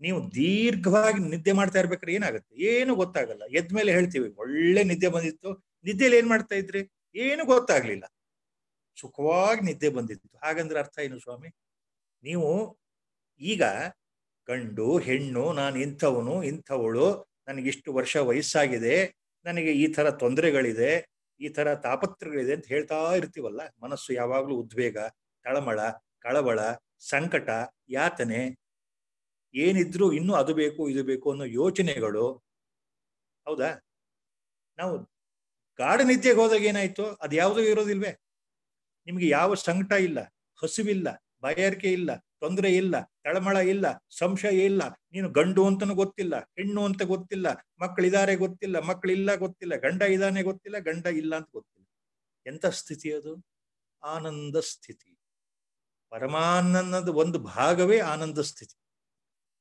ನೀವು ದೀರ್ಘವಾಗಿ ನಿದ್ದೆ ಮಾಡ್ತಾ ಇರ್ಬೇಕಾದ್ರೆ ಏನಾಗುತ್ತೆ ಏನು ಗೊತ್ತಾಗಲ್ಲ ಎದ್ಮೇಲೆ ಹೇಳ್ತೀವಿ ಒಳ್ಳೆ ನಿದ್ದೆ ಬಂದಿತ್ತು ನಿದ್ದೆಯಲ್ಲಿ ಏನ್ ಮಾಡ್ತಾ ಇದ್ರಿ ಏನು ಗೊತ್ತಾಗ್ಲಿಲ್ಲ ಸುಖವಾಗಿ ನಿದ್ದೆ ಬಂದಿತ್ತು ಹಾಗಂದ್ರೆ ಅರ್ಥ ಏನು ಸ್ವಾಮಿ ನೀವು ಈಗ ಗಂಡು ಹೆಣ್ಣು ನಾನು ಇಂಥವನು ಇಂಥವಳು ನನಗಿಷ್ಟು ವರ್ಷ ವಯಸ್ಸಾಗಿದೆ ನನಗೆ ಈ ಥರ ತೊಂದರೆಗಳಿದೆ ಈ ಥರ ತಾಪತ್ರಗಳಿದೆ ಅಂತ ಹೇಳ್ತಾ ಇರ್ತೀವಲ್ಲ ಮನಸ್ಸು ಯಾವಾಗಲೂ ಉದ್ವೇಗ ತಳಮಳ ಕಳವಳ ಸಂಕಟ ಯಾತನೆ ಏನಿದ್ರೂ ಇನ್ನೂ ಅದು ಬೇಕು ಇದು ಬೇಕು ಅನ್ನೋ ಯೋಚನೆಗಳು ಹೌದಾ ನಾವು ಗಾಢ ನಿದ್ದೆಗೆ ಹೋದಾಗ ಏನಾಯ್ತು ಅದು ಯಾವುದು ಇರೋದಿಲ್ವೇ ನಿಮಗೆ ಯಾವ ಸಂಕಟ ಇಲ್ಲ ಹಸಿವಿಲ್ಲ ಬಾಯಾರಿಕೆ ಇಲ್ಲ ತೊಂದರೆ ಇಲ್ಲ ತಳಮಳ ಇಲ್ಲ ಸಂಶಯ ಇಲ್ಲ ನೀನು ಗಂಡು ಅಂತನೂ ಗೊತ್ತಿಲ್ಲ ಹೆಣ್ಣು ಅಂತ ಗೊತ್ತಿಲ್ಲ ಮಕ್ಕಳಿದ್ದಾರೆ ಗೊತ್ತಿಲ್ಲ ಮಕ್ಕಳಿಲ್ಲ ಗೊತ್ತಿಲ್ಲ ಗಂಡ ಇದ್ದಾನೆ ಗೊತ್ತಿಲ್ಲ ಗಂಡ ಇಲ್ಲ ಅಂತ ಗೊತ್ತಿಲ್ಲ ಎಂಥ ಸ್ಥಿತಿ ಅದು ಆನಂದ ಸ್ಥಿತಿ ಪರಮಾನಂದದ ಒಂದು ಭಾಗವೇ ಆನಂದ ಸ್ಥಿತಿ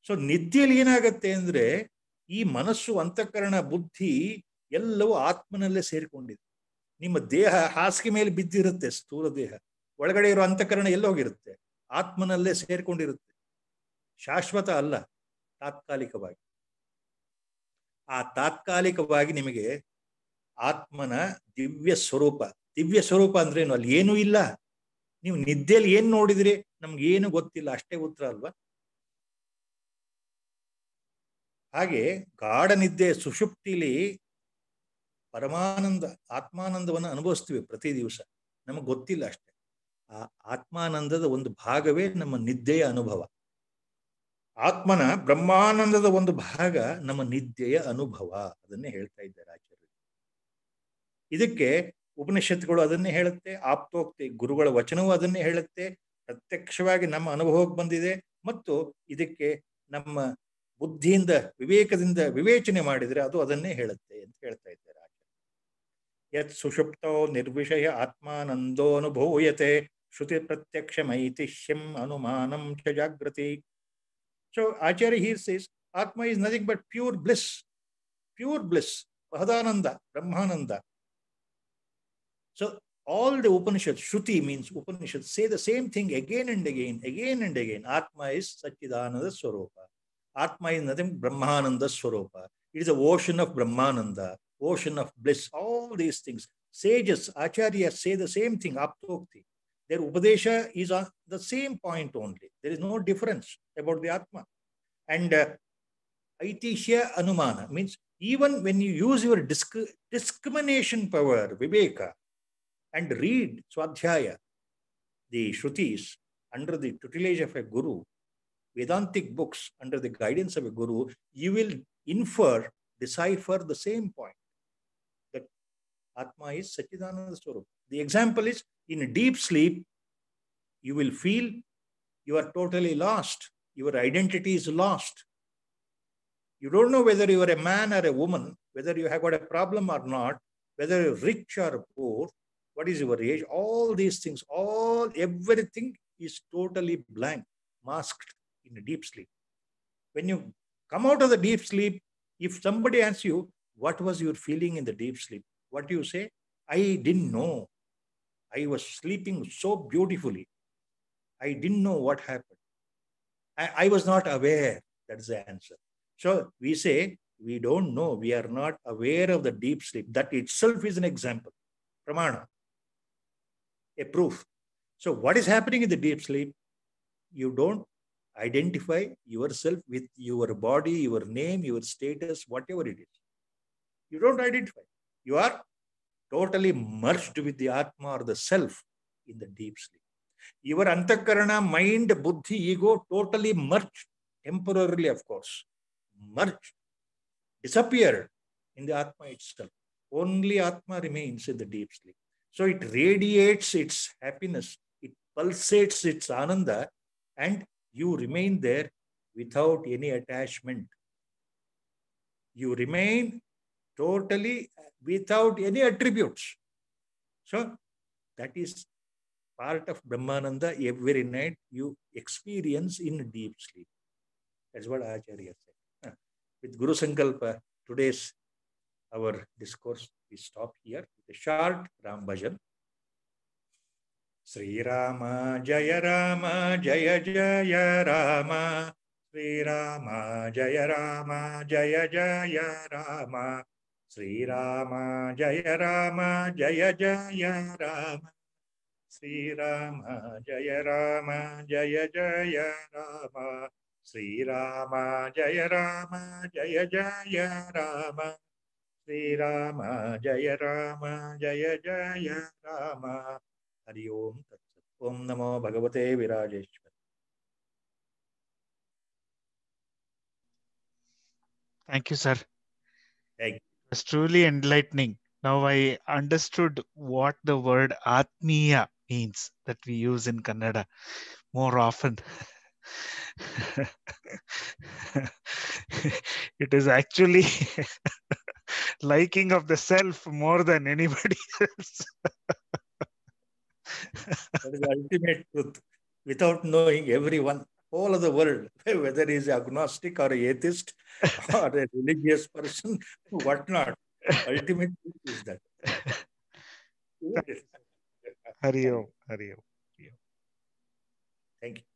ಸೊ ನಿದ್ದೆಯಲ್ಲಿ ಏನಾಗತ್ತೆ ಅಂದ್ರೆ ಈ ಮನಸ್ಸು ಅಂತಃಕರಣ ಬುದ್ಧಿ ಎಲ್ಲವೂ ಆತ್ಮನಲ್ಲೇ ಸೇರಿಕೊಂಡಿದೆ ನಿಮ್ಮ ದೇಹ ಹಾಸಿಗೆ ಮೇಲೆ ಬಿದ್ದಿರುತ್ತೆ ಸ್ಥೂಲ ದೇಹ ಒಳಗಡೆ ಇರೋ ಅಂತಃಕರಣ ಎಲ್ಲೋಗಿರುತ್ತೆ ಆತ್ಮನಲ್ಲೇ ಸೇರ್ಕೊಂಡಿರುತ್ತೆ ಶಾಶ್ವತ ಅಲ್ಲ ತಾತ್ಕಾಲಿಕವಾಗಿ ಆ ತಾತ್ಕಾಲಿಕವಾಗಿ ನಿಮಗೆ ಆತ್ಮನ ದಿವ್ಯ ಸ್ವರೂಪ ದಿವ್ಯ ಸ್ವರೂಪ ಅಂದ್ರೇನು ಅಲ್ಲಿ ಏನೂ ಇಲ್ಲ ನೀವು ನಿದ್ದೆಯಲ್ಲಿ ಏನ್ ನೋಡಿದ್ರಿ ನಮ್ಗೆ ಏನು ಗೊತ್ತಿಲ್ಲ ಅಷ್ಟೇ ಉತ್ತರ ಅಲ್ವಾ ಹಾಗೆ ಗಾಢ ನಿದ್ದೆ ಸುಷುಪ್ತಿಲಿ ಪರಮಾನಂದ ಆತ್ಮಾನಂದವನ್ನು ಅನುಭವಿಸ್ತೀವಿ ಪ್ರತಿ ದಿವಸ ನಮಗೆ ಗೊತ್ತಿಲ್ಲ ಅಷ್ಟೆ ಆ ಆತ್ಮಾನಂದದ ಒಂದು ಭಾಗವೇ ನಮ್ಮ ನಿದ್ದೆಯ ಅನುಭವ ಆತ್ಮನ ಬ್ರಹ್ಮಾನಂದದ ಒಂದು ಭಾಗ ನಮ್ಮ ನಿದ್ದೆಯ ಅನುಭವ ಅದನ್ನೇ ಹೇಳ್ತಾ ಇದ್ದಾರೆ ಆಚಾರ್ಯರು ಇದಕ್ಕೆ ಉಪನಿಷತ್ಗಳು ಅದನ್ನೇ ಹೇಳುತ್ತೆ ಆಪ್ತೋಕ್ತಿ ಗುರುಗಳ ವಚನವೂ ಅದನ್ನೇ ಹೇಳುತ್ತೆ ಪ್ರತ್ಯಕ್ಷವಾಗಿ ನಮ್ಮ ಅನುಭವಕ್ಕೆ ಬಂದಿದೆ ಮತ್ತು ಇದಕ್ಕೆ ನಮ್ಮ ಬುದ್ಧಿಯಿಂದ ವಿವೇಕದಿಂದ ವಿವೇಚನೆ ಮಾಡಿದರೆ ಅದು ಅದನ್ನೇ ಹೇಳುತ್ತೆ ಅಂತ ಹೇಳ್ತಾ ಇದ್ದಾರೆ यत् सुषुप्तो निर्विषय आत्मानन्दोऽनुभूयते श्रुति प्रत्यक्ष अनुमानं च जागृति so Acharya he says atma is nothing but pure bliss pure bliss mahadananda brahmananda so all the Upanishad shruti means Upanishad say the same thing again and again again and again atma is sachchidananda swarupa atma is nothing brahmananda swarupa it is a ocean of brahmananda ocean of bliss, all these things. Sages, acharyas say the same thing, aptokti. Their upadesha is on the same point only. There is no difference about the Atma. And uh, aitishya anumana means even when you use your disc discrimination power, viveka, and read swadhyaya, the Shrutis, under the tutelage of a guru, Vedantic books under the guidance of a guru, you will infer, decipher the same point. Atma is Satchidananda Swarup. The example is in deep sleep, you will feel you are totally lost. Your identity is lost. You don't know whether you are a man or a woman, whether you have got a problem or not, whether you're rich or poor, what is your age, all these things, all everything is totally blank, masked in a deep sleep. When you come out of the deep sleep, if somebody asks you, what was your feeling in the deep sleep? What do you say? I didn't know. I was sleeping so beautifully. I didn't know what happened. I, I was not aware. That's the answer. So we say, we don't know. We are not aware of the deep sleep. That itself is an example. Pramana, a proof. So what is happening in the deep sleep? You don't identify yourself with your body, your name, your status, whatever it is. You don't identify. You are totally merged with the Atma or the Self in the deep sleep. Your Antakarana, mind, buddhi, ego totally merged, temporarily, of course, merged, disappeared in the Atma itself. Only Atma remains in the deep sleep. So it radiates its happiness, it pulsates its ananda, and you remain there without any attachment. You remain totally uh, without any attributes. So that is part of Brahmananda every night you experience in deep sleep. That's what Acharya said. With Guru Sankalpa, today's our discourse, we stop here with a short Ram Bhajan. Jaya Rama Jaya जय Sri Ram Shriram जय Ram Jaya Jaya Ram Shriram जय राम जय जय राम श्रीराम जय राम जय जय राम श्रीराम जय राम जय जय राम श्रीराम जय राम जय जय राम हरि ओम ओम नमो भगवते विराजेश्वर Thank you, sir. Thank you. truly enlightening. Now I understood what the word Atmiya means that we use in Kannada more often. it is actually liking of the self more than anybody else. that is ultimate truth. Without knowing everyone, all of the world, whether he's agnostic or atheist or a religious person, whatnot. Ultimately, is that. Hari Om, Hari Om. Thank you.